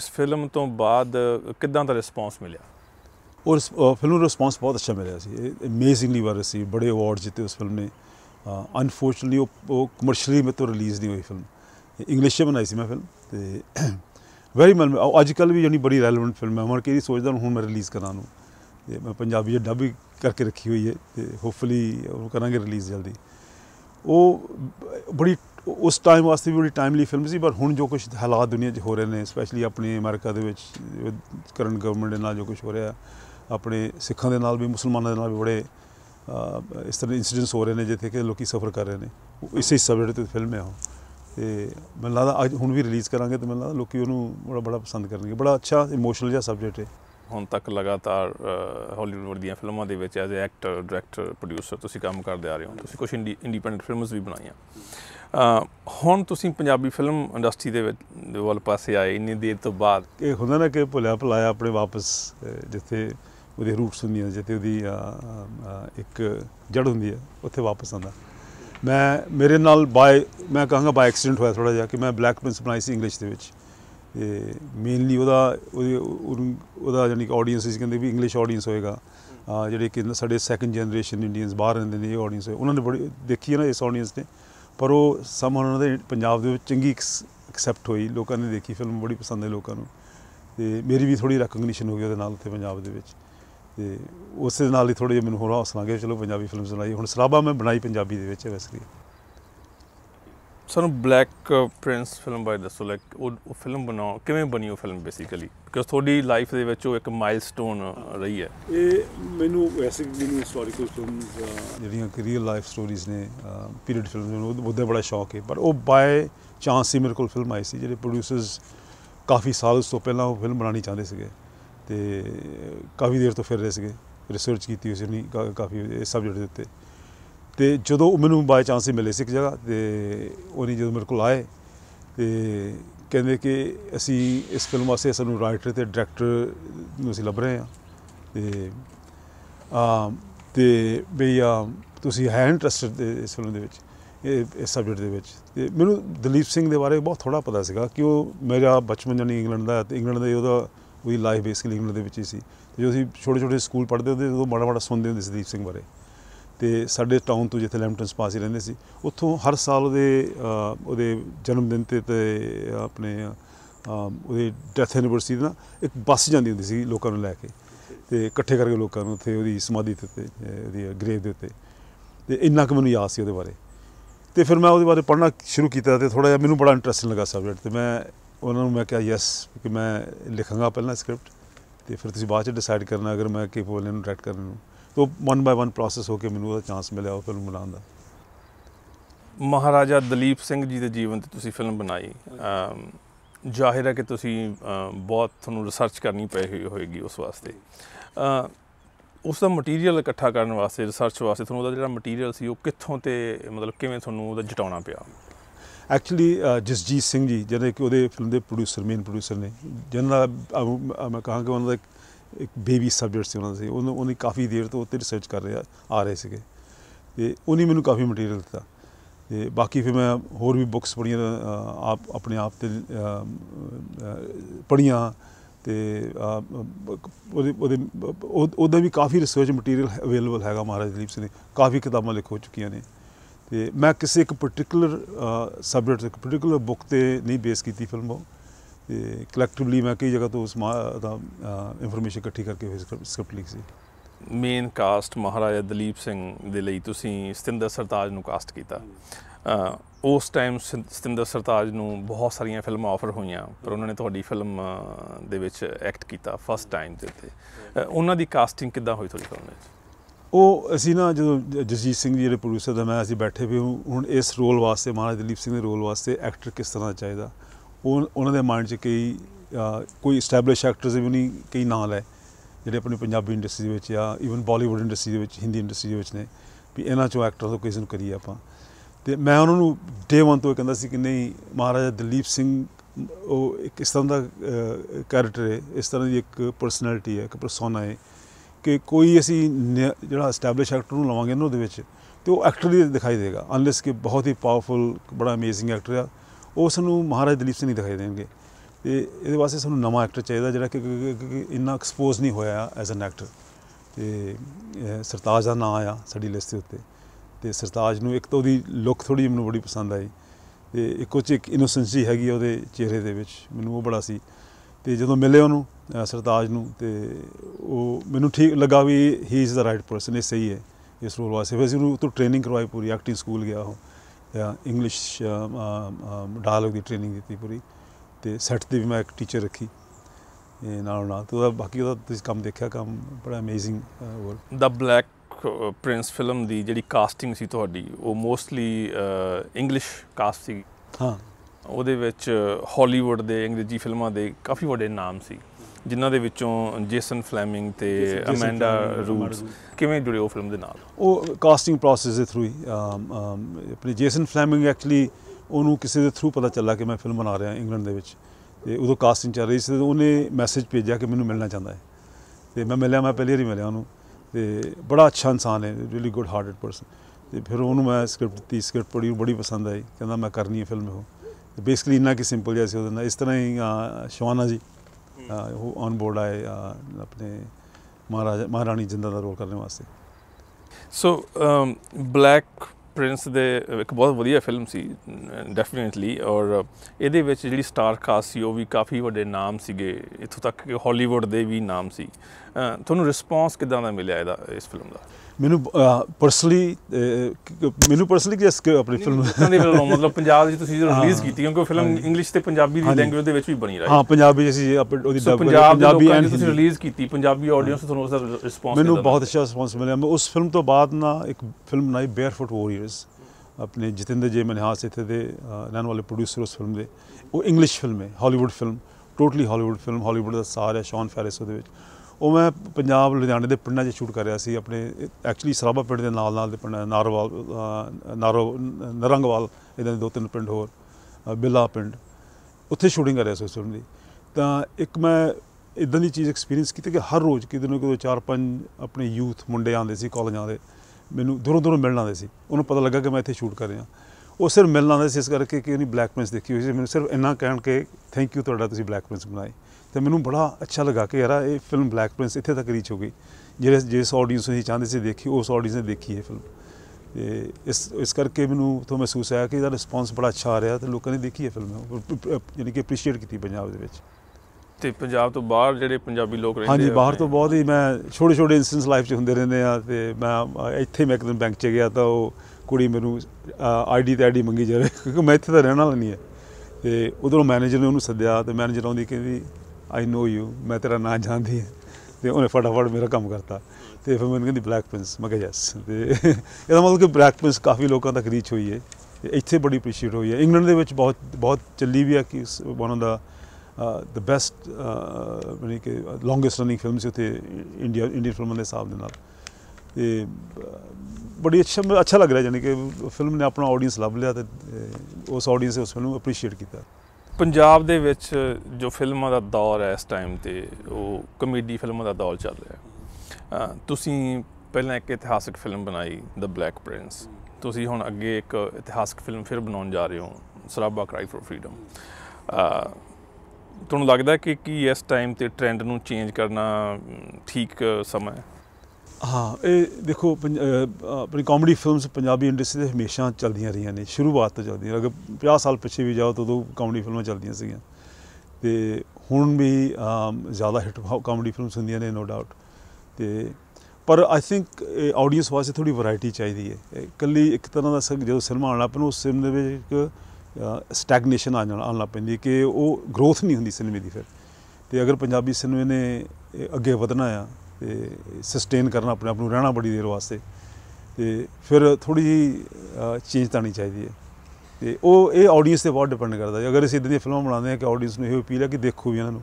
ਇਸ ਫਿਲਮ ਤੋਂ ਬਾਅਦ ਕਿਦਾਂ ਦਾ ਰਿਸਪੌਂਸ ਮਿਲਿਆ ਔਰ ਫਿਲਮ ਨੂੰ ਰਿਸਪੌਂਸ ਬਹੁਤ ਅੱਛਾ ਮਿਲਿਆ ਸੀ ਅਮੇਜ਼ਿੰਗਲੀ ਵਾਰ ਰਿਸੀਵ ਬੜੇ ਅਵਾਰਡ ਜਿੱਤੇ ਉਸ ਫਿਲਮ ਨੇ ਅਨਫੋਰਚੂਨਟਲੀ ਉਹ ਕਮਰਸ਼ੀਅਲੀ ਮਤਲਬ ਰਿਲੀਜ਼ ਨਹੀਂ ਹੋਈ ਫਿਲਮ ਇੰਗਲਿਸ਼ 'ਚ ਬਣਾਈ ਸੀ ਮੈਂ ਫਿਲਮ ਤੇ ਵੈਰੀ ਮਨ ਅੱਜ ਕੱਲ ਵੀ ਜਣੀ ਬੜੀ ਰੈਲੇਵੈਂਟ ਫਿਲਮ ਹੈ ਹੁਣ ਕਿਹਦੀ ਸੋਚਦਾ ਹੁਣ ਮੈਂ ਰਿਲੀਜ਼ ਕਰਾਂ ਨੂੰ ਤੇ ਮੈਂ ਪੰਜਾਬੀ 'ਚ ਡੱਬ ਵੀ ਕਰਕੇ ਰੱਖੀ ਹੋਈ ਹੈ ਤੇ ਹੋਪਫੁਲੀ ਉਹ ਕਰਾਂਗੇ ਰਿਲੀਜ਼ ਜਲਦੀ ਉਹ ਬੜੀ ਉਸ ਟਾਈਮ ਵਾਸਤੇ ਵੀ ਬੜੀ ਟਾਈਮਲੀ ਫਿਲਮ ਸੀ ਪਰ ਹੁਣ ਜੋ ਕੁਝ ਹਾਲਾਤ ਦੁਨੀਆ 'ਚ ਹੋ ਰਹੇ ਨੇ ਸਪੈਸ਼ਲੀ ਆਪਣੇ ਅਮਰੀਕਾ ਦੇ ਵਿੱਚ ਕਰੰਟ ਗਵਰਨਮੈਂਟ ਦੇ ਨਾਲ ਜੋ ਕੁਝ ਹੋ ਰਿਹਾ ਆਪਣੇ ਸਿੱਖਾਂ ਦੇ ਨਾਲ ਵੀ ਮੁਸਲਮਾਨਾਂ ਦੇ ਨਾਲ ਵੀ ਬੜੇ ਇਸ ਤਰ੍ਹਾਂ ਇਨਸੀਡੈਂਟਸ ਹੋ ਰਹੇ ਨੇ ਜਿੱਥੇ ਕਿ ਲੋਕੀ ਸਫਰ ਕਰ ਰਹੇ ਨੇ ਇਸੇ ਸਬਜੈਕਟ ਤੇ ਫਿਲਮ ਹੈ ਉਹ ਤੇ ਮੈਨੂੰ ਲੱਗਦਾ ਅੱਜ ਹੁਣ ਵੀ ਰਿਲੀਜ਼ ਕਰਾਂਗੇ ਤੇ ਮੈਨੂੰ ਲੱਗਦਾ ਲੋਕੀ ਉਹਨੂੰ ਬੜਾ ਬੜਾ ਪਸੰਦ ਕਰਨਗੇ ਬੜਾ ਅੱਛਾ ਇਮੋਸ਼ਨਲ ਜਿਹਾ ਸਬਜੈਕਟ ਹੈ ਹੁਣ ਤੱਕ ਲਗਾਤਾਰ ਹਾਲੀਵੁੱਡ ਦੀਆਂ ਫਿਲਮਾਂ ਦੇ ਵਿੱਚ as a actor director producer ਤੁਸੀਂ ਕੰਮ ਕਰਦੇ ਆ ਰਹੇ ਹੋ ਤੁਸੀਂ ਕੁਝ ਇੰਡੀਪੈਂਡੈਂਟ ਫਿਲਮਸ ਵੀ ਬਣਾਈਆਂ ਹੁਣ ਤੁਸੀਂ ਪੰਜਾਬੀ ਫਿਲਮ ਇੰਡਸਟਰੀ ਦੇ ਵਿੱਚ ਵੱਲ ਪਾਸੇ ਆਏ ਇੰਨੀ ਦੇਰ ਤੋਂ ਬਾਅਦ ਇਹ ਹੁੰਦਾ ਨਾ ਕਿ ਭੁਲਿਆ ਭੁਲਾਇਆ ਆਪਣੇ ਵਾਪਸ ਜਿੱਥੇ ਉਹਦੇ ਰੂਟਸ ਹੁੰਦੀਆਂ ਜਿੱਥੇ ਉਹਦੀ ਇੱਕ ਜੜ ਹੁੰਦੀ ਹੈ ਉੱਥੇ ਵਾਪਸ ਆਉਂਦਾ ਮੈਂ ਮੇਰੇ ਨਾਲ ਬਾਈ ਮੈਂ ਕਹਾਂਗਾ ਬਾਈ ਐਕਸੀਡੈਂਟ ਹੋਇਆ ਥੋੜਾ ਜਿਹਾ ਕਿ ਮੈਂ ਬਲੈਕ ਪ੍ਰਿੰਸ ਬਣਾਈ ਸੀ ਇੰਗਲਿਸ਼ ਦੇ ਵਿੱਚ ਤੇ ਮੇਨਲੀ ਉਹਦਾ ਉਹਦਾ ਯਾਨੀ ਕਿ ਆਡੀਅנס ਸੀ ਕਹਿੰਦੇ ਵੀ ਇੰਗਲਿਸ਼ ਆਡੀਅנס ਹੋਏਗਾ ਜਿਹੜੇ ਕਿ ਸਾਡੇ ਸੈਕੰਡ ਜਨਰੇਸ਼ਨ ਇੰਡੀਅਨਸ ਬਾਹਰ ਰਹਿੰਦੇ ਨੇ ਇਹ ਆਡੀਅנס ਹੋਏ ਉਹਨਾਂ ਨੇ ਬੜੀ ਦੇਖੀ ਹੈ ਨਾ ਇਸ ਆਡੀਅנס ਨੇ ਪਰ ਉਹ ਸਮ ਉਹਨਾਂ ਦੇ ਪੰਜਾਬ ਦੇ ਵਿੱਚ ਚੰਗੀ ਐਕਸੈਪਟ ਹੋਈ ਲੋਕਾਂ ਨੇ ਦੇਖੀ ਫਿਲਮ ਬੜੀ ਪਸੰਦ ਹੈ ਲੋਕਾਂ ਨੂੰ ਤੇ ਮੇਰੀ ਵੀ ਥੋੜੀ ਰੈਕਗਨੀਸ਼ਨ ਹੋ ਗਈ ਉਹਦੇ ਨਾਲ ਉੱਥੇ ਪੰਜਾਬ ਦੇ ਵਿੱਚ ਤੇ ਉਸੇ ਨਾਲ ਹੀ ਥੋੜੇ ਜਿਹਾ ਮੈਨੂੰ ਹੋਰ ਹੌਸਲਾ ਗਿਆ ਚਲੋ ਪੰਜਾਬੀ ਫਿਲਮ ਸੁਣਾਈ ਹੁਣ ਸਰਾਬਾ ਮੈਂ ਬਣਾਈ ਪੰਜਾਬੀ ਦੇ ਵਿੱਚ ਵੈਸੇ ਸਾਨੂੰ ਬਲੈਕ ਪ੍ਰਿੰਸ ਫਿਲਮ ਬਾਰੇ ਦੱਸੋ ਲਾਈਕ ਉਹ ਫਿਲਮ ਬਣਾਓ ਕਿਵੇਂ ਬਣੀ ਉਹ ਫਿਲਮ ਬੇਸਿਕਲੀ ਬਿਕਾਜ਼ ਤੁਹਾਡੀ ਲਾਈਫ ਦੇ ਵਿੱਚ ਉਹ ਇੱਕ ਮਾਈਲਸਟੋਨ ਰਹੀ ਹੈ ਇਹ ਮੈਨੂੰ ਵੈਸੇ ਮੈਨੂੰ ਹਿਸਟੋਰੀਕਲ ਫਿਲਮਸ ਜਿਹੜੀਆਂ ਕਿ ਰੀਅਲ ਲਾਈਫ ਸਟੋਰੀਜ਼ ਨੇ ਪੀਰੀਅਡ ਫਿਲਮਸ ਉਹ ਬਹੁਤ ਬੜਾ ਸ਼ੌਕ ਹੈ ਪਰ ਉਹ ਬਾਏ ਚਾਂਸ ਹੀ ਮੇਰੇ ਕੋਲ ਫਿਲਮ ਆਈ ਸੀ ਜਿਹੜੇ ਪ੍ਰੋਡਿਊਸਰਸ ਕਾਫੀ ਸਾਲ ਤੋਂ ਪਹਿਲਾਂ ਉਹ ਫਿਲਮ ਬਣਾਉਣੀ ਚਾਹੁੰਦੇ ਸੀਗੇ ਤੇ ਕਾਫੀ ਦੇਰ ਤੋਂ ਫਿਰ ਰਹੇ ਸੀਗੇ ਰਿਸਰਚ ਕੀਤੀ ਉਸ ਸੀ ਨਹੀਂ ਕਾਫੀ ਸਬਜੈਕਟ ਦੇ ਉੱਤੇ ਤੇ ਜਦੋਂ ਉਹ ਮੈਨੂੰ ਬਾਈ ਚਾਂਸ ਹੀ ਮਿਲੇ ਸੀ ਇੱਕ ਜਗ੍ਹਾ ਤੇ ਉਹਨੇ ਜਦੋਂ ਮੇਰੇ ਕੋਲ ਆਏ ਤੇ ਕਹਿੰਦੇ ਕਿ ਅਸੀਂ ਇਸ ਫਿਲਮ ਵਾਸਤੇ ਸਾਨੂੰ ਰਾਈਟਰ ਤੇ ਡਾਇਰੈਕਟਰ ਨੂੰ ਅਸੀਂ ਲੱਭ ਰਹੇ ਹਾਂ ਤੇ ਆ ਤੇ ਵੀ ਤੁਸੀਂ ਹੈ ਇੰਟਰਸਟਡ ਇਸ ਫਿਲਮ ਦੇ ਵਿੱਚ ਇਸ ਸਬਜੈਕਟ ਦੇ ਵਿੱਚ ਤੇ ਮੈਨੂੰ ਦਲੀਪ ਸਿੰਘ ਦੇ ਬਾਰੇ ਬਹੁਤ ਥੋੜਾ ਪਤਾ ਸੀਗਾ ਕਿ ਉਹ ਮੇਰਾ ਬਚਪਨ ਜਣੀ ਇੰਗਲੈਂਡ ਦਾ ਤੇ ਇੰਗਲੈਂਡ ਦੇ ਉਹਦਾ ਉਹਦੀ ਲਾਈਫ ਬੇਸਿਕਲੀ ਇੰਗਲੈਂਡ ਦੇ ਵਿੱਚ ਹੀ ਸੀ ਤੇ ਜਦੋਂ ਅਸੀਂ ਛੋਟੇ ਛੋਟੇ ਸਕੂਲ ਪੜ੍ਹਦੇ ਹੁੰਦੇ ਉਦੋਂ ਮਾੜਾ ਮਾੜਾ ਸੁਣਦੇ ਹੁੰਦੇ ਸੀ ਦੀਪ ਸਿੰਘ ਬਾਰੇ ਤੇ ਸਾਡੇ ਟਾਊਨ ਤੋਂ ਜਿੱਥੇ ਲੈਂਪਟਨਸ ਪਾਸ ਹੀ ਰਹਿੰਦੇ ਸੀ ਉੱਥੋਂ ਹਰ ਸਾਲ ਉਹਦੇ ਉਹਦੇ ਜਨਮ ਦਿਨ ਤੇ ਤੇ ਆਪਣੇ ਉਹਦੇ ਡੈਥ ਐਨੀਵਰਸਰੀ ਦਾ ਇੱਕ ਬੱਸ ਜਾਂਦੀ ਹੁੰਦੀ ਸੀ ਲੋਕਾਂ ਨੂੰ ਲੈ ਕੇ ਤੇ ਇਕੱਠੇ ਕਰਕੇ ਲੋਕਾਂ ਨੂੰ ਉੱਥੇ ਉਹਦੀ ਸਮਾਧੀ ਤੇ ਉਹਦੀ ਗ੍ਰੇਵ ਦੇ ਉੱਤੇ ਤੇ ਇੰਨਾ ਕੁ ਮੈਨੂੰ ਯਾਦ ਸੀ ਉਹਦੇ ਬਾਰੇ ਤੇ ਫਿਰ ਮੈਂ ਉਹਦੇ ਬਾਰੇ ਪੜ੍ਹਨਾ ਸ਼ੁਰੂ ਕੀਤਾ ਤੇ ਥੋੜਾ ਜਿਹਾ ਮੈਨੂੰ ਬੜਾ ਇੰਟਰਸਟਿੰਗ ਲੱਗਾ ਸਬਜੈਕਟ ਤੇ ਮੈਂ ਉਹਨਾਂ ਨੂੰ ਮੈਂ ਕਿਹਾ ਯੈਸ ਕਿ ਮੈਂ ਲਿਖਾਂਗਾ ਪਹਿਲਾਂ ਸਕ੍ਰਿਪਟ ਤੇ ਫਿਰ ਤੁਸੀਂ ਬਾਅਦ ਚ ਡਿਸਾਈਡ ਕਰਨਾ ਅਗਰ ਮੈਂ ਕੀ ਬੋਲਣ ਨੂੰ ਡਾਇਰੈਕਟ ਕਰਨ ਨੂੰ ਤੋਂ ਵਨ ਬਾਈ ਵਨ ਪ੍ਰੋਸੈਸ ਹੋ ਕੇ ਮੈਨੂੰ ਉਹਦਾ ਚਾਂਸ ਮਿਲਿਆ ਉਹ ਫਿਲਮ ਬਣਾਉਣ ਦਾ ਮਹਾਰਾਜਾ ਦਲੀਪ ਸਿੰਘ ਜੀ ਦੇ ਜੀਵਨ ਤੇ ਤੁਸੀਂ ਫਿਲਮ ਬਣਾਈ ਜ਼ਾਹਿਰ ਹੈ ਕਿ ਤੁਸੀਂ ਬਹੁਤ ਤੁਹਾਨੂੰ ਰਿਸਰਚ ਕਰਨੀ ਪਈ ਹੋਏਗੀ ਉਸ ਵਾਸਤੇ ਉਸ ਦਾ ਮਟੀਰੀਅਲ ਇਕੱਠਾ ਕਰਨ ਵਾਸਤੇ ਰਿਸਰਚ ਵਾਸਤੇ ਤੁਹਾਨੂੰ ਉਹਦਾ ਜਿਹੜਾ ਮਟੀਰੀਅਲ ਸੀ ਉਹ ਕਿੱਥੋਂ ਤੇ ਮਤਲਬ ਕਿਵੇਂ ਤੁਹਾਨੂੰ ਉਹਦਾ ਜਟਾਉਣਾ ਪਿਆ ਐਕਚੁਅਲੀ ਜਸਜੀਤ ਸਿੰਘ ਜੀ ਜਿਹੜੇ ਕਿ ਉਹਦੇ ਫਿਲਮ ਦੇ ਪ੍ਰੋਡਿਊਸਰ ਮੇਨ ਪ੍ਰੋਡਿਊਸਰ ਨੇ ਜਿਹਨਾਂ ਦਾ ਮੈਂ ਕਿ ਉਹਨਾਂ ਦਾ ਇੱਕ ਬੇਬੀ ਸਬਜੈਕਟ ਸੀ ਉਹਨਾਂ ਦੇ ਉਹਨਾਂ ਉਹਨੇ ਕਾਫੀ ਦੇਰ ਤੋਂ ਉੱਤੇ ਰਿਸਰਚ ਕਰ ਰਿਹਾ ਆ ਰਹੇ ਸੀਗੇ ਤੇ ਉਹਨੇ ਮੈਨੂੰ ਕਾਫੀ ਮਟੀਰੀਅਲ ਦਿੱਤਾ ਤੇ ਬਾਕੀ ਫਿਰ ਮੈਂ ਹੋਰ ਵੀ ਬੁੱਕਸ ਪੜੀਆਂ ਆਪ ਆਪਣੇ ਆਪ ਤੇ ਪੜੀਆਂ ਤੇ ਉਹਦੇ ਉਹਦੇ ਉਹਦਾ ਵੀ ਕਾਫੀ ਰਿਸਰਚ ਮਟੀਰੀਅਲ ਅਵੇਲੇਬਲ ਹੈਗਾ ਮਹਾਰਾਜ ਦਲੀਪ ਸਿੰਘ ਨੇ ਕਾਫੀ ਕਿਤਾਬਾਂ ਲਿਖ ਹੋ ਚੁੱਕੀਆਂ ਨੇ ਤੇ ਮੈਂ ਕਿਸੇ ਇੱਕ ਪਾਰਟਿਕੂਲਰ ਸਬਜੈਕਟ ਇੱਕ ਪਾਰਟਿਕੂਲਰ ਬੁੱਕ ਤੇ ਨਹੀਂ ਬੇਸ ਕੀਤੀ ਫਿਲਮ ਉਹ ਤੇ ਕਲੈਕਟਿਵਲੀ ਮੈਂ ਕਈ ਜਗ੍ਹਾ ਤੋਂ ਉਸ ਦਾ ਇਨਫੋਰਮੇਸ਼ਨ ਇਕੱਠੀ ਕਰਕੇ ਸਕ੍ਰਿਪਟ ਲਿਖੀ ਸੀ ਮੇਨ ਕਾਸਟ ਮਹਾਰਾਜਾ ਦਲੀਪ ਸਿੰਘ ਦੇ ਲਈ ਤੁਸੀਂ ਸਤਿੰਦਰ ਸਰਤਾਜ ਨੂੰ ਕਾਸਟ ਕੀਤਾ ਉਸ ਟਾਈਮ ਸਤਿੰਦਰ ਸਰਤਾਜ ਨੂੰ ਬਹੁਤ ਸਾਰੀਆਂ ਫਿਲਮਾਂ ਆਫਰ ਹੋਈਆਂ ਪਰ ਉਹਨਾਂ ਨੇ ਤੁਹਾਡੀ ਫਿਲਮ ਦੇ ਵਿੱਚ ਐਕਟ ਕੀਤਾ ਫਸਟ ਟਾਈਮ ਤੇ ਉਹਨਾਂ ਦੀ ਕਾਸਟਿੰਗ ਕਿੱਦਾਂ ਹੋਈ ਤੁਹਾਡੀ ਫਿਲਮ ਵਿੱਚ ਉਹ ਅਸੀਂ ਨਾ ਜਦੋਂ ਜਸਜੀਤ ਸਿੰਘ ਜੀ ਜਿਹੜੇ ਪ੍ਰੋਡਿਊਸਰ ਦਾ ਮੈਂ ਅਸੀਂ ਬੈਠੇ ਵੀ ਹੁਣ ਇਸ ਰੋਲ ਵਾਸਤੇ ਮਹਾਰਾਜ ਦਲੀਪ ਸਿੰਘ ਦੇ ਰੋਲ ਵਾਸਤੇ ਐਕਟਰ ਕਿਸ ਤਰ੍ਹਾਂ ਚਾਹੀਦਾ ਉਹ ਉਹਨਾਂ ਦੇ ਮਾਈਂਡ 'ਚ ਕਈ ਕੋਈ ਐਸਟੈਬਲਿਸ਼ ਐਕਟਰਸ ਵੀ ਨਹੀਂ ਕਈ ਨਾਂ ਲੈ ਜਿਹੜੇ ਆਪਣੀ ਪੰਜਾਬੀ ਇੰਡਸਟਰੀ ਦੇ ਵਿੱਚ ਆ ਇਵਨ ਬਾਲੀਵੁੱਡ ਇੰਡਸਟਰੀ ਦੇ ਵਿੱਚ ਹਿੰਦੀ ਇੰਡਸਟਰੀ ਦੇ ਵਿੱਚ ਨੇ ਵੀ ਇਹਨਾਂ ਚੋਂ ਐਕਟਰ ਤੋਂ ਕਿਸ ਨੂੰ ਕਰੀਏ ਆਪਾਂ ਤੇ ਮੈਂ ਉਹਨਾਂ ਨੂੰ ਡੇ 1 ਤੋਂ ਕਹਿੰਦਾ ਸੀ ਕਿ ਨਹੀਂ ਮਹਾਰਾਜਾ ਦਲੀਪ ਸਿੰਘ ਉਹ ਇੱਕ ਇਸ ਤਰ੍ਹਾਂ ਦਾ ਕੈਰੈਕਟਰ ਹੈ ਇਸ ਤਰ੍ਹਾਂ ਦੀ ਇੱਕ ਪਰਸਨੈਲਿਟੀ ਹੈ ਇੱਕ ਪਰਸੋਨਾ ਹੈ ਕਿ ਕੋਈ ਅਸੀਂ ਜਿਹੜਾ ਐਸਟੈਬਲਿਸ਼ ਐਕਟਰ ਨੂੰ ਲਵਾਂਗੇ ਨਾ ਉਹਦੇ ਵਿੱਚ ਤੇ ਉਹ ਐਕਟਰ ਹੀ ਦਿਖਾਈ ਦੇਗਾ ਅਨਲੈਸ ਕਿ ਬਹੁਤ ਹੀ ਪਾਵਰਫੁਲ ਬੜਾ ਅਮੇਜ਼ਿੰਗ ਐਕਟਰ ਆ ਉਸ ਨੂੰ ਮਹਾਰਾਜ ਦਲੀਪ ਸਿੰਘ ਦਿਖਾਈ ਦੇਣਗੇ ਤੇ ਇਹਦੇ ਵਾਸਤੇ ਸਾਨੂੰ ਨਵਾਂ ਐਕਟਰ ਚਾਹੀਦਾ ਜਿਹੜਾ ਕਿ ਇੰਨਾ ਐਕਸਪੋਜ਼ ਨਹੀਂ ਹੋਇਆ ਐਜ਼ ਐਨ ਐਕਟਰ ਤੇ ਸਰਤਾਜ ਦਾ ਨਾਮ ਆਇਆ ਸਾਡੀ ਲਿਸਟ ਦੇ ਉੱਤੇ ਤੇ ਸਰਤਾਜ ਨੂੰ ਇੱਕ ਤੋਂ ਉਹਦੀ ਲੁੱਕ ਥੋੜੀ ਮੈਨੂੰ ਬੜੀ ਪਸੰਦ ਆਈ ਤੇ ਇੱਕੋ ਚ ਇੱਕ ਇਨੋਸੈਂਸੀ ਹੈਗੀ ਉਹਦੇ ਚਿਹਰੇ ਦੇ ਵਿੱਚ ਮੈਨੂੰ ਉਹ ਬੜਾ ਸੀ ਤੇ ਜਦੋਂ ਮਿਲੇ ਉਹਨੂੰ ਸਰਤਾਜ ਨੂੰ ਤੇ ਉਹ ਮੈਨੂੰ ਠੀਕ ਲੱਗਾ ਵੀ ਹੀ ਇਜ਼ ਦਾ ਰਾਈਟ ਪਰਸਨ ਇਹ ਸਹੀ ਹੈ ਇਸ ਰੋਲ ਵਾਸਤੇ ਫਿਰ ਅਸੀਂ ਉਹਨੂੰ ਤੋਂ ਟ੍ਰੇਨਿੰਗ ਕਰਵਾਈ ਪੂਰੀ ਐਕਟਿੰਗ ਸਕੂਲ ਗਿਆ ਉਹ ਇੰਗਲਿਸ਼ ਡਾਇਲੌਗ ਦੀ ਟ੍ਰੇਨਿੰਗ ਦਿੱਤੀ ਪੂਰੀ ਤੇ ਸੈੱਟ ਦੀ ਵੀ ਮੈਂ ਇੱਕ ਟੀਚਰ ਰੱਖੀ ਨਾਲ ਨਾਲ ਤੋਂ ਬਾਕੀ ਉਹਦਾ ਤੁਸੀਂ ਕੰਮ ਦੇਖਿਆ ਕੰਮ ਬੜਾ ਅਮੇਜ਼ਿੰਗ ਵਰਕ ਦਾ ਬਲੈਕ ਪ੍ਰਿੰਸ ਫਿਲਮ ਦੀ ਜਿਹੜੀ ਕਾਸਟਿੰਗ ਸੀ ਤੁਹਾਡੀ ਉਹ ਮੋਸਟਲੀ ਇੰਗਲਿਸ਼ ਕਾਸਟ ਸੀ ਹਾਂ ਉਹਦੇ ਵਿੱਚ ਹਾਲੀਵੁੱਡ ਦੇ ਅੰਗਰੇਜ਼ੀ ਫਿਲਮਾਂ ਦੇ ਕਾਫੀ ਵੱਡੇ ਨਾਮ ਸੀ ਜਿਨ੍ਹਾਂ ਦੇ ਵਿੱਚੋਂ ਜੇਸਨ ਫਲੇਮਿੰਗ ਤੇ ਅਮੈਂਡਾ ਰੂਡਸ ਕਿਵੇਂ ਜੁੜੇ ਉਹ ਫਿਲਮ ਦੇ ਨਾਲ ਉਹ ਕਾਸਟਿੰਗ ਪ੍ਰੋਸੈਸ ਦੇ ਥਰੂ ਆਪਣੇ ਜੇਸਨ ਫਲੇਮਿੰਗ ਐਕਚੁਅਲੀ ਉਹਨੂੰ ਕਿਸੇ ਦੇ ਥਰੂ ਪਤਾ ਚੱਲਾ ਕਿ ਮੈਂ ਫਿਲਮ ਬਣਾ ਰਿਹਾ ਇੰਗਲੈਂਡ ਦੇ ਵਿੱਚ ਤੇ ਉਦੋਂ ਕਾਸਟਿੰਗ ਚੱਲ ਰਹੀ ਸੀ ਤੇ ਉਹਨੇ ਮੈਸੇਜ ਭੇਜਿਆ ਕਿ ਮੈਨੂੰ ਮਿਲਣਾ ਚਾਹੁੰਦਾ ਹੈ ਤੇ ਮੈਂ ਮਿਲਿਆ ਮੈਂ ਪਹਿਲੀ ਵਾਰੀ ਮਿਲਿਆ ਉਹਨੂੰ ਤੇ ਬੜਾ ਅੱਛਾ ਇਨਸਾਨ ਹੈ ਰੀਲੀ ਗੁੱਡ ਹਾਰਟਡ ਪਰਸਨ ਤੇ ਫਿਰ ਉਹਨੂੰ ਮੈਂ ਸਕ੍ਰਿਪਟ ਦਿੱਤੀ ਸਕ੍ਰਿਪਟ ਪੜ੍ਹੀ ਬੜੀ ਪਸੰਦ ਆਈ ਕਹਿੰਦਾ ਮੈਂ ਕਰਨੀ ਹੈ ਫਿਲਮ ਉਹ ਬੇਸਿਕਲੀ ਇੰਨਾ ਕਿ ਸਿੰਪਲ ਜਿਹਾ ਸੀ ਉਹਦਾ ਇਸ ਤਰ੍ਹਾਂ ਹੀ ਸ਼ਵਾਨਾ ਜੀ ਉਹ ਔਨ ਬੋਰਡ ਆਏ ਆਪਣੇ ਮਹਾਰਾਜਾ ਮਹਾਰਾਣੀ ਜਿੰਦਾ ਦਾ ਰੋਲ ਕਰਨ ਵਾਸਤੇ ਸੋ ਬਲੈਕ ਪ੍ਰਿੰਸ ਦੇ ਇੱਕ ਬਹੁਤ ਵਧੀਆ ਫਿਲਮ ਸੀ ਡੈਫੀਨਿਟਲੀ ਔਰ ਇਹਦੇ ਵਿੱਚ ਜਿਹੜੀ ਸਟਾਰ ਕਾਸਟ ਸੀ ਉਹ ਵੀ ਕਾਫੀ ਵੱਡੇ ਨਾਮ ਸੀਗੇ ਇਥੋਂ ਤੱਕ ਕਿ ਹਾਲੀਵੁੱਡ ਦੇ ਵੀ ਨਾਮ ਸੀ ਤੁਹਾਨੂੰ ਰਿਸਪੌਂਸ ਕਿਦਾਂ ਦਾ ਮਿਲਿਆ ਇਹਦਾ ਇਸ ਫਿਲਮ ਦਾ ਮੈਨੂੰ ਪਰਸਨਲੀ ਮੈਨੂੰ ਪਰਸਨਲੀ ਜਸ ਆਪਣੀ ਫਿਲਮ ਦੀ ਫਿਲਮ ਮਤਲਬ ਪੰਜਾਬ ਦੀ ਤੁਸੀਂ ਰਿਲੀਜ਼ ਕੀਤੀ ਕਿਉਂਕਿ ਉਹ ਫਿਲਮ ਇੰਗਲਿਸ਼ ਤੇ ਪੰਜਾਬੀ ਦੀ ਲੈਂਗੁਏਜ ਦੇ ਵਿੱਚ ਵੀ ਬਣੀ ਰਹੀ ਹਾਂ ਪੰਜਾਬੀ ਅਸੀਂ ਉਹਦੀ ਡਬ ਪੰਜਾਬੀ ਐਂਡ ਤੁਸੀਂ ਰਿਲੀਜ਼ ਕੀਤੀ ਪੰਜਾਬੀ ਆਡੀਅנס ਤੁਹਾਨੂੰ ਉਸ ਦਾ ਰਿਸਪੌਂਸ ਮੈਨੂੰ ਬਹੁਤ ਅੱਛਾ ਰਿਸਪੌਂਸ ਮਿਲਿਆ ਮੈਂ ਉਸ ਫਿਲਮ ਤੋਂ ਬਾਅਦ ਨਾ ਇੱਕ ਫਿਲਮ ਬਣਾਈ ਬੇਅਰਫੁੱਟ ਵਾਰੀਅਰਸ ਆਪਣੇ ਜਤਿੰਦਰ ਜੇ ਮਨਹਾਸ ਇੱਥੇ ਦੇ ਇਹਨਾਂ ਵਾਲੇ ਪ੍ਰੋਡਿਊਸਰ ਉਸ ਫਿਲਮ ਦੇ ਉਹ ਇੰਗਲਿਸ਼ ਫਿਲਮ ਹੈ Hollywood film totally Hollywood film Hollywood ਦਾ ਸਾਰ ਹੈ ਸ਼ੌਨ ਫੈਰਿਸ ਉਹਦੇ ਵਿੱਚ ਉਹ ਮੈਂ ਪੰਜਾਬ ਲੁਧਿਆਣੇ ਦੇ ਪਿੰਡਾਂ 'ਚ ਸ਼ੂਟ ਕਰ ਰਿਹਾ ਸੀ ਆਪਣੇ ਐਕਚੁਅਲੀ ਸਰਾਬਾ ਪਿੰਡ ਦੇ ਨਾਲ ਨਾਲ ਦੇ ਪਿੰਡ ਨਾਰੋਵਾਲ ਨਾਰੋ ਨਰੰਗਵਾਲ ਇਹਦੇ ਦੋ ਤਿੰਨ ਪਿੰਡ ਹੋਰ ਬਿੱਲਾ ਪਿੰਡ ਉੱਥੇ ਸ਼ੂਟਿੰਗ ਕਰ ਰਿਹਾ ਸੀ ਉਸ ਫਿਲਮ ਦੀ ਤਾਂ ਇੱਕ ਮੈਂ ਇਦਾਂ ਦੀ ਚੀਜ਼ ਐਕਸਪੀਰੀਅੰਸ ਕੀਤੀ ਕਿ ਹਰ ਰੋਜ਼ ਕਿਤੇ ਨਾ ਕਿਤੇ ਚਾਰ ਪੰਜ ਆਪਣੇ ਯੂਥ ਮੁੰਡੇ ਆਉਂਦੇ ਸੀ ਕਾਲਜਾਂ ਦੇ ਮੈਨੂੰ ਦੂਰੋਂ ਦੂਰੋਂ ਮਿਲਣ ਆਉਂਦੇ ਸੀ ਉਹਨੂੰ ਪਤਾ ਲੱਗਾ ਕਿ ਮੈਂ ਇੱਥੇ ਸ਼ੂਟ ਕਰ ਰਿਹਾ ਉਹ ਸਿਰਫ ਮਿਲਣ ਆਉਂਦੇ ਸੀ ਇਸ ਕਰਕੇ ਕਿ ਉਹਨੇ ਬਲੈਕ ਦੇਖੀ ਹੋਈ ਸੀ ਮੈਨੂੰ ਸਿਰਫ ਇੰਨਾ ਕਹਿਣ ਕਿ ਥੈਂਕ ਯੂ ਤੁਹਾਡਾ ਤੁਸੀਂ ਬਲੈਕ ਬਣਾਈ ਤੇ ਮੈਨੂੰ ਬੜਾ ਅੱਛਾ ਲੱਗਾ ਕਿ ਯਾਰ ਇਹ ਫਿਲਮ ਬਲੈਕ ਪ੍ਰਿੰਸ ਇੱਥੇ ਤੱਕ ਰੀਚ ਹੋ ਗਈ ਜਿਹੜੇ ਜਿਸ ਆਡੀਅנס ਅਸੀਂ ਚਾਹੁੰਦੇ ਸੀ ਦੇਖੀ ਉਸ ਆਡੀਅנס ਨੇ ਦੇਖੀ ਇਹ ਫਿਲਮ ਤੇ ਇਸ ਇਸ ਕਰਕੇ ਮੈਨੂੰ ਤੋਂ ਮਹਿਸੂਸ ਆਇਆ ਕਿ ਇਹਦਾ ਰਿਸਪੌਂਸ ਬੜਾ ਅੱਛਾ ਆ ਰਿਹਾ ਤੇ ਲੋਕਾਂ ਨੇ ਦੇਖੀ ਇਹ ਫਿਲਮ ਯਾਨੀ ਕਿ ਅਪਰੀਸ਼ੀਏਟ ਕੀਤੀ ਪੰਜਾਬ ਦੇ ਵਿੱਚ ਤੇ ਪੰਜਾਬ ਤੋਂ ਬਾਹਰ ਜਿਹੜੇ ਪੰਜਾਬੀ ਲੋਕ ਰਹਿੰਦੇ ਹਾਂਜੀ ਬਾਹਰ ਤੋਂ ਬਹੁਤ ਹੀ ਮੈਂ ਛੋਟੇ ਛੋਟੇ ਇਨਸਟੈਂਸ ਲਾਈਫ 'ਚ ਹੁੰਦੇ ਰਹਿੰਦੇ ਆ ਤੇ ਮੈਂ ਇੱਥੇ ਮੈਂ ਇੱਕ ਦਿਨ ਬੈਂਕ 'ਚ ਗਿਆ ਤਾਂ ਉਹ ਕੁੜੀ ਮੈਨੂੰ ਆਈਡੀ ਤੇ ਆਈਡੀ ਮੰਗੀ ਜਾ ਰਹੀ ਕਿਉਂਕਿ ਮੈਂ ਇੱਥੇ ਤਾਂ ਰਹਿਣ ਵਾਲਾ ਨਹੀਂ ਹੈ ਤੇ ਉਧਰੋਂ ਮੈਨੇਜਰ ਨੇ ਉਹਨੂੰ ਸੱਦਿਆ ਤੇ ਮੈਨੇਜਰ ਆਉਂਦੀ ਕਹਿੰਦੀ ਆਈ نو ਯੂ ਮੈਂ ਤੇਰਾ ਨਾਂ ਜਾਣਦੀ ਹਾਂ ਤੇ ਉਹਨੇ ਫਟਾਫਟ ਮੇਰਾ ਕੰਮ ਕਰਤਾ ਤੇ ਫਿਰ ਮੈਨੂੰ ਕਹਿੰਦੀ ਬਲੈਕ ਪ੍ਰਿੰਸ ਮੈਂ ਕਿਹਾ ਯੈਸ ਤੇ ਇਹਦਾ ਮਤਲਬ ਕਿ ਬਲੈਕ ਪ੍ਰਿੰਸ ਕਾਫੀ ਲੋਕਾਂ ਤੱਕ ਰੀਚ ਹੋਈ ਹੈ ਇੱਥੇ ਬੜੀ ਅਪਰੀਸ਼ੀਏਟ ਹੋਈ ਹੈ ਇੰਗਲੈਂਡ ਦੇ ਵਿੱਚ ਬਹੁਤ ਬਹੁਤ ਚੱਲੀ ਵੀ ਹੈ ਕਿ one of the the best money ਕਿ ਲੌਂਗੇਸਟ ਰਨਿੰਗ ਫਿਲਮਸ ਉੱਥੇ ਇੰਡੀਆ ਇੰਡੀਅਨ ਫਿਲਮਾਂ ਦੇ ਹਿਸਾਬ ਦੇ ਨਾਲ ਤੇ ਬੜੀ ਅੱਛਾ ਅੱਛਾ ਲੱਗ ਰਿਹਾ ਜਾਨੀ ਕਿ ਫਿਲਮ ਨੇ ਆਪਣਾ ਆਡੀਅנס ਲੱਭ ਲਿਆ ਤੇ ਉਸ ਆਡੀਅנס ਨੇ ਉਸ ਨੂੰ ਅਪਰੀਸ਼ੀਏਟ ਕੀਤਾ ਪੰਜਾਬ ਦੇ ਵਿੱਚ ਜੋ ਫਿਲਮਾਂ ਦਾ ਦੌਰ ਹੈ ਇਸ ਟਾਈਮ ਤੇ ਉਹ ਕਮੇਡੀ ਫਿਲਮਾਂ ਦਾ ਦੌਰ ਚੱਲ ਰਿਹਾ ਤੁਸੀਂ ਪਹਿਲਾਂ ਇੱਕ ਇਤਿਹਾਸਕ ਫਿਲਮ ਬਣਾਈ ਦ ਬਲੈਕ ਪ੍ਰਿੰਸ ਤੁਸੀਂ ਹੁਣ ਅੱਗੇ ਇੱਕ ਇਤਿਹਾਸਕ ਫਿਲਮ ਫਿਰ ਬਣਾਉਣ ਜਾ ਰਹੇ ਹੋ ਸਰਾਬਾ ਕ੍ਰਾਈ ਫॉर ਫਰੀडम ਤੁਹਾਨੂੰ ਲੱਗਦਾ ਕਿ ਕੀ ਇਸ ਟਾਈਮ ਤੇ ਟ੍ਰੈਂਡ ਨੂੰ ਚੇਂਜ ਕਰਨਾ ਠੀਕ ਸਮਾਂ ਹੈ ਹਾਂ ਇਹ ਦੇਖੋ ਆਪਣੀ ਕਾਮੇਡੀ ਫਿਲਮਸ ਪੰਜਾਬੀ ਇੰਡਸਟਰੀ ਦੇ ਹਮੇਸ਼ਾ ਚੱਲਦੀਆਂ ਰਹੀਆਂ ਨੇ ਸ਼ੁਰੂਆਤ ਤੋਂ ਚੱਲਦੀਆਂ ਅਗਰ 50 ਸਾਲ ਪਿੱਛੇ ਵੀ ਜਾਓ ਤਦੋਂ ਕਾਮੇਡੀ ਫਿਲਮਾਂ ਚੱਲਦੀਆਂ ਸੀਗੀਆਂ ਤੇ ਹੁਣ ਵੀ ਜ਼ਿਆਦਾ ਹਿੱਟ ਕਾਮੇਡੀ ਫਿਲਮਸ ਹੁੰਦੀਆਂ ਨੇ ਨੋ ਡਾਊਟ ਤੇ ਪਰ ਆਈ ਥਿੰਕ ਆਡੀਅנס ਵਾਸਤੇ ਥੋੜੀ ਵੈਰਾਈਟੀ ਚਾਹੀਦੀ ਹੈ ਇਕੱਲੀ ਇੱਕ ਤਰ੍ਹਾਂ ਦਾ ਜਦੋਂ ਸਿਨੇਮਾ ਆਉਣਾ ਆਪਾਂ ਨੂੰ ਉਸ ਸਿਨੇਮੇ ਦੇ ਵਿੱਚ ਇੱਕ ਸਟੈਗਨੇਸ਼ਨ ਆ ਜਾਣਾ ਆਉਣਾ ਪੈਂਦੀ ਕਿ ਉਹ ਗਰੋਥ ਨਹੀਂ ਹੁੰਦੀ ਸਿਨੇਮੇ ਦੀ ਫਿਰ ਤੇ ਅਗਰ ਪੰਜਾਬੀ ਸਿਨੇਮੇ ਨੇ ਅੱਗੇ ਵਧਣਾ ਆ ਤੇ ਸਸਟੇਨ ਕਰਨਾ ਆਪਣੇ ਆਪ ਨੂੰ ਰਹਿਣਾ ਬੜੀ ਦੇਰ ਵਾਸਤੇ ਤੇ ਫਿਰ ਥੋੜੀ ਜੀ ਚੇਂਜ ਤਾਣੀ ਚਾਹੀਦੀ ਹੈ ਤੇ ਉਹ ਇਹ ਆਡੀਅנס ਤੇ ਬਹੁਤ ਡਿਪੈਂਡ ਕਰਦਾ ਜੇ ਅਗਰ ਅਸੀਂ ਇਦਾਂ ਦੀਆਂ ਫਿਲਮਾਂ ਬਣਾਉਂਦੇ ਹਾਂ ਕਿ ਆਡੀਅנס ਨੂੰ ਇਹ ਅਪੀਲ ਹੈ ਕਿ ਦੇਖੋ ਵੀ ਇਹਨਾਂ ਨੂੰ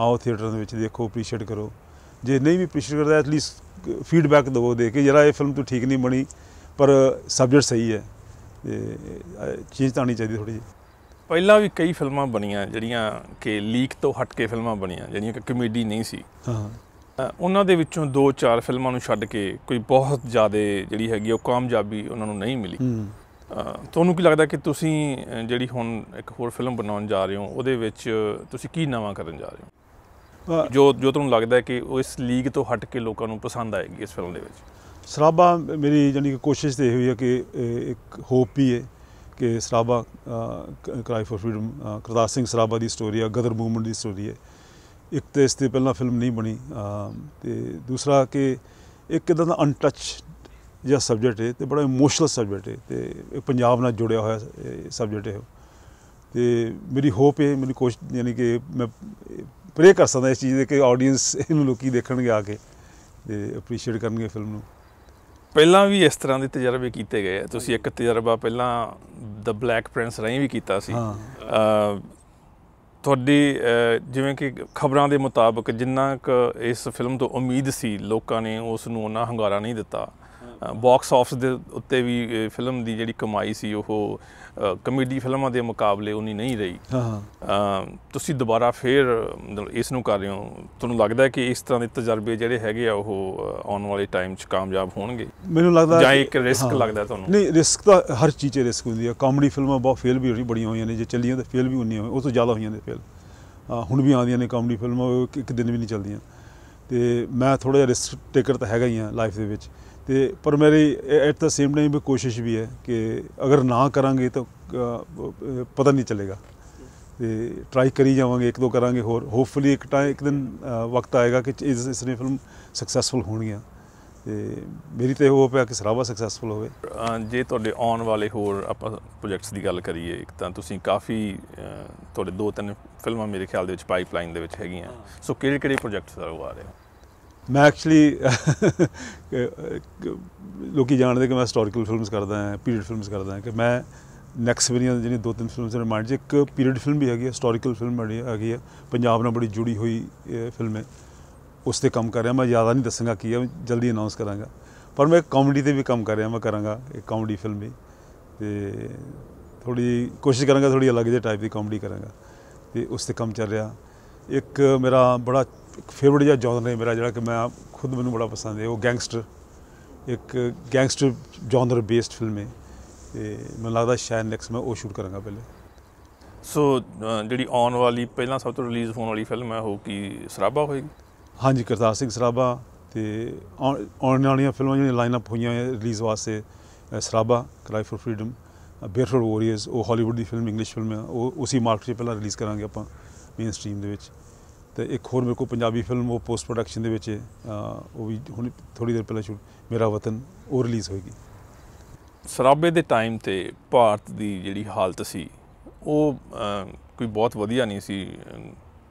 ਆਓ ਥੀਏਟਰ ਦੇ ਵਿੱਚ ਦੇਖੋ ਅਪਰੀਸ਼ੀਏਟ ਕਰੋ ਜੇ ਨਹੀਂ ਵੀ ਅਪਰੀਸ਼ੀਏਟ ਕਰਦਾ ਐਟਲੀਸਟ ਫੀਡਬੈਕ ਦਿਵੋ ਦੇ ਕੇ ਜਿਹੜਾ ਇਹ ਫਿਲਮ ਤੂੰ ਠੀਕ ਨਹੀਂ ਬਣੀ ਪਰ ਸਬਜੈਕਟ ਸਹੀ ਹੈ ਤੇ ਚੀਜ਼ ਤਾਣੀ ਚਾਹੀਦੀ ਥੋੜੀ ਜੀ ਪਹਿਲਾਂ ਵੀ ਕਈ ਫਿਲਮਾਂ ਬਣੀਆਂ ਜਿਹੜੀਆਂ ਕਿ ਲੀਕ ਤੋਂ ਹਟ ਕੇ ਫਿਲਮਾਂ ਬਣੀਆਂ ਜਿਹੜੀਆਂ ਕਿ ਕਮੇਡੀ ਨਹੀਂ ਸੀ ਹਾਂ ਉਹਨਾਂ ਦੇ ਵਿੱਚੋਂ 2-4 ਫਿਲਮਾਂ ਨੂੰ ਛੱਡ ਕੇ ਕੋਈ ਬਹੁਤ ਜ਼ਿਆਦਾ ਜਿਹੜੀ ਹੈਗੀ ਉਹ ਕਾਮਯਾਬੀ ਉਹਨਾਂ ਨੂੰ ਨਹੀਂ ਮਿਲੀ ਤੁਹਾਨੂੰ ਕੀ ਲੱਗਦਾ ਕਿ ਤੁਸੀਂ ਜਿਹੜੀ ਹੁਣ ਇੱਕ ਹੋਰ ਫਿਲਮ ਬਣਾਉਣ ਜਾ ਰਹੇ ਹੋ ਉਹਦੇ ਵਿੱਚ ਤੁਸੀਂ ਕੀ ਨਵਾਂ ਕਰਨ ਜਾ ਰਹੇ ਹੋ ਜੋ ਜੋ ਤੁਹਾਨੂੰ ਲੱਗਦਾ ਹੈ ਕਿ ਉਹ ਇਸ ਲੀਗ ਤੋਂ ਹਟ ਕੇ ਲੋਕਾਂ ਨੂੰ ਪਸੰਦ ਆਏਗੀ ਇਸ ਫਿਲਮ ਦੇ ਵਿੱਚ ਸਰਾਬਾ ਮੇਰੀ ਜਾਨੀ ਕਿ ਕੋਸ਼ਿਸ਼ ਤੇ ਹੋਈ ਹੈ ਕਿ ਇੱਕ ਹੋਪ ਵੀ ਹੈ ਕਿ Sarabha cry for freedom Kartar Singh Sarabha ਦੀ ਸਟੋਰੀ ਹੈ ਗਦਰ ਮੂਵਮੈਂਟ ਦੀ ਸਟੋਰੀ ਹੈ ਇੱਕ ਤੇ ਇਸ ਦੀ ਪਹਿਲਾਂ ਫਿਲਮ ਨਹੀਂ ਬਣੀ ਤੇ ਦੂਸਰਾ ਕਿ ਇੱਕ ਇਦਾਂ ਦਾ ਅਨਟੱਚ ਜਿਹਾ ਸਬਜੈਕਟ ਹੈ ਤੇ ਬੜਾ ਇਮੋਸ਼ਨਲ ਸਬਜੈਕਟ ਹੈ ਤੇ ਇਹ ਪੰਜਾਬ ਨਾਲ ਜੁੜਿਆ ਹੋਇਆ ਸਬਜੈਕਟ ਹੈ ਤੇ ਮੇਰੀ ਹੋਪ ਹੈ ਮੇਰੀ ਕੋਸ਼ਿਸ਼ ਯਾਨੀ ਕਿ ਮੈਂ ਪ੍ਰੇ ਕਰ ਸਕਦਾ ਇਸ ਚੀਜ਼ ਦੇ ਕਿ ਆਡੀਅנס ਇਹਨੂੰ ਲੋਕੀ ਦੇਖਣਗੇ ਆ ਕੇ ਤੇ ਅਪਰੀਸ਼ੀਏਟ ਕਰਨਗੇ ਫਿਲਮ ਨੂੰ ਪਹਿਲਾਂ ਵੀ ਇਸ ਤਰ੍ਹਾਂ ਦੇ ਤਜਰਬੇ ਕੀਤੇ ਗਏ ਤੁਸੀਂ ਇੱਕ ਤਜਰਬਾ ਪਹਿਲਾਂ ਦ ਬਲੈਕ ਪ੍ਰਿੰਸ ਰਾਈ ਵੀ ਕੀਤਾ ਸੀ ਤੁਹਾਡੀ ਜਿਵੇਂ ਕਿ ਖਬਰਾਂ ਦੇ ਮੁਤਾਬਕ ਜਿੰਨਾ ਕਿ ਇਸ ਫਿਲਮ ਤੋਂ ਉਮੀਦ ਸੀ ਲੋਕਾਂ ਨੇ ਉਸ ਨੂੰ ਉਹਨਾਂ ਹੰਗਾਰਾ ਨਹੀਂ ਦਿੱਤਾ ਬਾਕਸ ਆਫਿਸ ਦੇ ਉੱਤੇ ਵੀ ਫਿਲਮ ਦੀ ਜਿਹੜੀ ਕਮਾਈ ਸੀ ਉਹ ਕਮੇਡੀ ਫਿਲਮਾਂ ਦੇ ਮੁਕਾਬਲੇ ਉਨੀ ਨਹੀਂ ਰਹੀ ਹਾਂ ਤੁਸੀਂ ਦੁਬਾਰਾ ਫੇਰ ਇਸ ਨੂੰ ਕਰ ਰਹੇ ਹੋ ਤੁਹਾਨੂੰ ਲੱਗਦਾ ਕਿ ਇਸ ਤਰ੍ਹਾਂ ਦੇ ਤਜਰਬੇ ਜਿਹੜੇ ਹੈਗੇ ਆ ਉਹ ਆਉਣ ਵਾਲੇ ਟਾਈਮ 'ਚ ਕਾਮਯਾਬ ਹੋਣਗੇ ਮੈਨੂੰ ਲੱਗਦਾ ਜਾਂ ਇੱਕ ਰਿਸਕ ਲੱਗਦਾ ਤੁਹਾਨੂੰ ਨਹੀਂ ਰਿਸਕ ਤਾਂ ਹਰ ਚੀਜ਼ 'ਚ ਰਿਸਕ ਹੁੰਦੀ ਆ ਕਾਮੇਡੀ ਫਿਲਮਾਂ ਬਹੁਤ ਫੇਲ ਵੀ ਹੋਈ ਬੜੀਆਂ ਹੋਈਆਂ ਨੇ ਜੇ ਚੱਲੀਆਂ ਤਾਂ ਫੇਲ ਵੀ ਹੁੰਦੀਆਂ ਉਹ ਤੋਂ ਜ਼ਿਆਦਾ ਹੋਈਆਂ ਨੇ ਫੇਲ ਹੁਣ ਵੀ ਆਉਂਦੀਆਂ ਨੇ ਕਾਮੇਡੀ ਫਿਲਮਾਂ ਇੱਕ ਦਿਨ ਵੀ ਨਹੀਂ ਚੱਲਦੀਆਂ ਤੇ ਮੈਂ ਥੋੜਾ ਜਿਹਾ ਰਿਸਕ ਟੇਕਰ ਤਾਂ ਹੈਗਾ ਹੀ ਆ ਲਾਈਫ ਦੇ ਵਿੱਚ ਤੇ ਪਰ ਮੇਰੀ ਐਟ ਦਾ ਸੇਮ ਟਾਈਮ ਵੀ ਕੋਸ਼ਿਸ਼ ਵੀ ਹੈ ਕਿ ਅਗਰ ਨਾ ਕਰਾਂਗੇ ਤਾਂ ਪਤਾ ਨਹੀਂ ਚੱਲੇਗਾ ਤੇ ਟਰਾਈ ਕਰੀ ਜਾਵਾਂਗੇ ਇੱਕ ਦੋ ਕਰਾਂਗੇ ਹੋਰ ਹੋਪਫੁਲੀ ਇੱਕ ਟਾਈਮ ਇੱਕ ਦਿਨ ਵਕਤ ਆਏਗਾ ਕਿ ਇਸ ਇਸ ਨੇ ਫਿਲਮ ਸਕਸੈਸਫੁਲ ਹੋਣੀ ਆ ਤੇ ਮੇਰੀ ਤੇ ਹੋਪ ਹੈ ਕਿ ਸਰਾਵਾ ਸਕਸੈਸਫੁਲ ਹੋਵੇ ਜੇ ਤੁਹਾਡੇ ਆਉਣ ਵਾਲੇ ਹੋਰ ਆਪਾਂ ਪ੍ਰੋਜੈਕਟਸ ਦੀ ਗੱਲ ਕਰੀਏ ਇੱਕ ਤਾਂ ਤੁਸੀਂ ਕਾਫੀ ਤੁਹਾਡੇ ਦੋ ਤਿੰਨ ਫਿਲਮਾਂ ਮੇਰੇ ਖਿਆਲ ਦੇ ਵਿੱਚ ਪਾਈਪਲਾਈਨ ਦੇ ਵਿੱਚ ਹੈਗੀਆਂ ਸੋ ਕਿਹੜੇ ਕਿਹੜੇ ਪ੍ਰੋਜੈਕਟਸ ਆ ਰਹੇ ਹੋ ਮੈਂ ਐਕਚੁਅਲੀ ਲੋਕੀ ਜਾਣਦੇ ਕਿ ਮੈਂ ਹਿਸਟੋਰੀਕਲ ਫਿਲਮਸ ਕਰਦਾ ਹਾਂ ਪੀਰੀਅਡ ਫਿਲਮਸ ਕਰਦਾ ਹਾਂ ਕਿ ਮੈਂ ਨੈਕਸਟ ਵੀਰੀਆਂ ਜਿਹੜੀਆਂ ਦੋ ਤਿੰਨ ਫਿਲਮਸ ਨੇ ਮਾਈਂਡ ਇੱਕ ਪੀਰੀਅਡ ਫਿਲਮ ਵੀ ਹੈਗੀ ਹੈ ਹਿਸਟੋਰੀਕਲ ਫਿਲਮ ਬਣੀ ਹੈਗੀ ਹੈ ਪੰਜਾਬ ਨਾਲ ਬੜੀ ਜੁੜੀ ਹੋਈ ਫਿਲਮ ਹੈ ਉਸ ਤੇ ਕੰਮ ਕਰ ਰਿਹਾ ਮੈਂ ਜ਼ਿਆਦਾ ਨਹੀਂ ਦੱਸਾਂਗਾ ਕੀ ਹੈ ਜਲਦੀ ਅਨਾਉਂਸ ਕਰਾਂਗਾ ਪਰ ਮੈਂ ਕਾਮੇਡੀ ਤੇ ਵੀ ਕੰਮ ਕਰ ਰਿਹਾ ਮੈਂ ਕਰਾਂਗਾ ਇੱਕ ਕਾਮੇਡੀ ਫਿਲਮ ਵੀ ਤੇ ਥੋੜੀ ਕੋਸ਼ਿਸ਼ ਕਰਾਂਗਾ ਥੋੜੀ ਅਲੱਗ ਜਿਹੇ ਟਾਈਪ ਦੀ ਕਾਮੇਡੀ ਕਰਾਂਗਾ ਤੇ ਉਸ ਤੇ ਕੰਮ ਚੱਲ ਰਿਹਾ ਇੱਕ ਮੇਰਾ ਬੜਾ ਫੇਵਰਿਟ ਜਿਹਾ ਜੌਨਰ ਹੈ ਮੇਰਾ ਜਿਹੜਾ ਕਿ ਮੈਂ ਖੁਦ ਮੈਨੂੰ ਬੜਾ ਪਸੰਦ ਹੈ ਉਹ ਗੈਂਗਸਟਰ ਇੱਕ ਗੈਂਗਸਟਰ ਜੌਨਰ ਬੇਸਡ ਫਿਲਮ ਹੈ ਤੇ ਮੈਨੂੰ ਲੱਗਦਾ ਸ਼ਾਇਦ ਨੈਕਸਟ ਮੈਂ ਉਹ ਸ਼ੂਟ ਕਰਾਂਗਾ ਪਹਿਲੇ ਸੋ ਜਿਹੜੀ ਆਉਣ ਵਾਲੀ ਪਹਿਲਾਂ ਸਭ ਤੋਂ ਰਿਲੀਜ਼ ਹੋਣ ਵਾਲੀ ਫਿਲਮ ਹੈ ਉਹ ਕੀ ਸਰਾਬਾ ਹੋਏਗੀ ਹਾਂਜੀ ਕਰਤਾਰ ਸਿੰਘ ਸਰਾਬਾ ਤੇ ਆਉਣ ਵਾਲੀਆਂ ਫਿਲਮਾਂ ਜਿਹੜੀਆਂ ਲਾਈਨ ਅਪ ਹੋਈਆਂ ਰਿਲੀਜ਼ ਵਾਸਤੇ Sarabha cry for freedom barefoot warriors ਉਹ ਹਾਲੀਵੁੱਡ ਦੀ ਫਿਲਮ ਇੰਗਲਿਸ਼ ਫਿਲਮ ਹੈ ਉਹ ਉਸੇ ਮਾਰਕੀਟ 'ਚ ਪਹਿਲਾਂ ਰਿਲੀਜ਼ ਕਰਾਂਗੇ ਆਪਾਂ ਮੇਨ ਸਟ੍ਰੀਮ ਦੇ ਵਿੱਚ ਤੇ ਇੱਕ ਹੋਰ ਮੇਰੇ ਕੋਲ ਪੰਜਾਬੀ ਫਿਲਮ ਉਹ ਪੋਸਟ ਪ੍ਰੋਡਕਸ਼ਨ ਦੇ ਵਿੱਚ ਉਹ ਵੀ ਹੁਣ ਥੋੜੀ ਦੇਰ ਪਹਿਲਾਂ ਸ਼ੂਟ ਮੇਰਾ ਵਤਨ ਉਹ ਰਿਲੀਜ਼ ਹੋਏਗੀ ਸਰਾਬੇ ਦੇ ਟਾਈਮ ਤੇ ਭਾਰਤ ਦੀ ਜਿਹੜੀ ਹਾਲਤ ਸੀ ਉਹ ਕੋਈ ਬਹੁਤ ਵਧੀਆ ਨਹੀਂ ਸੀ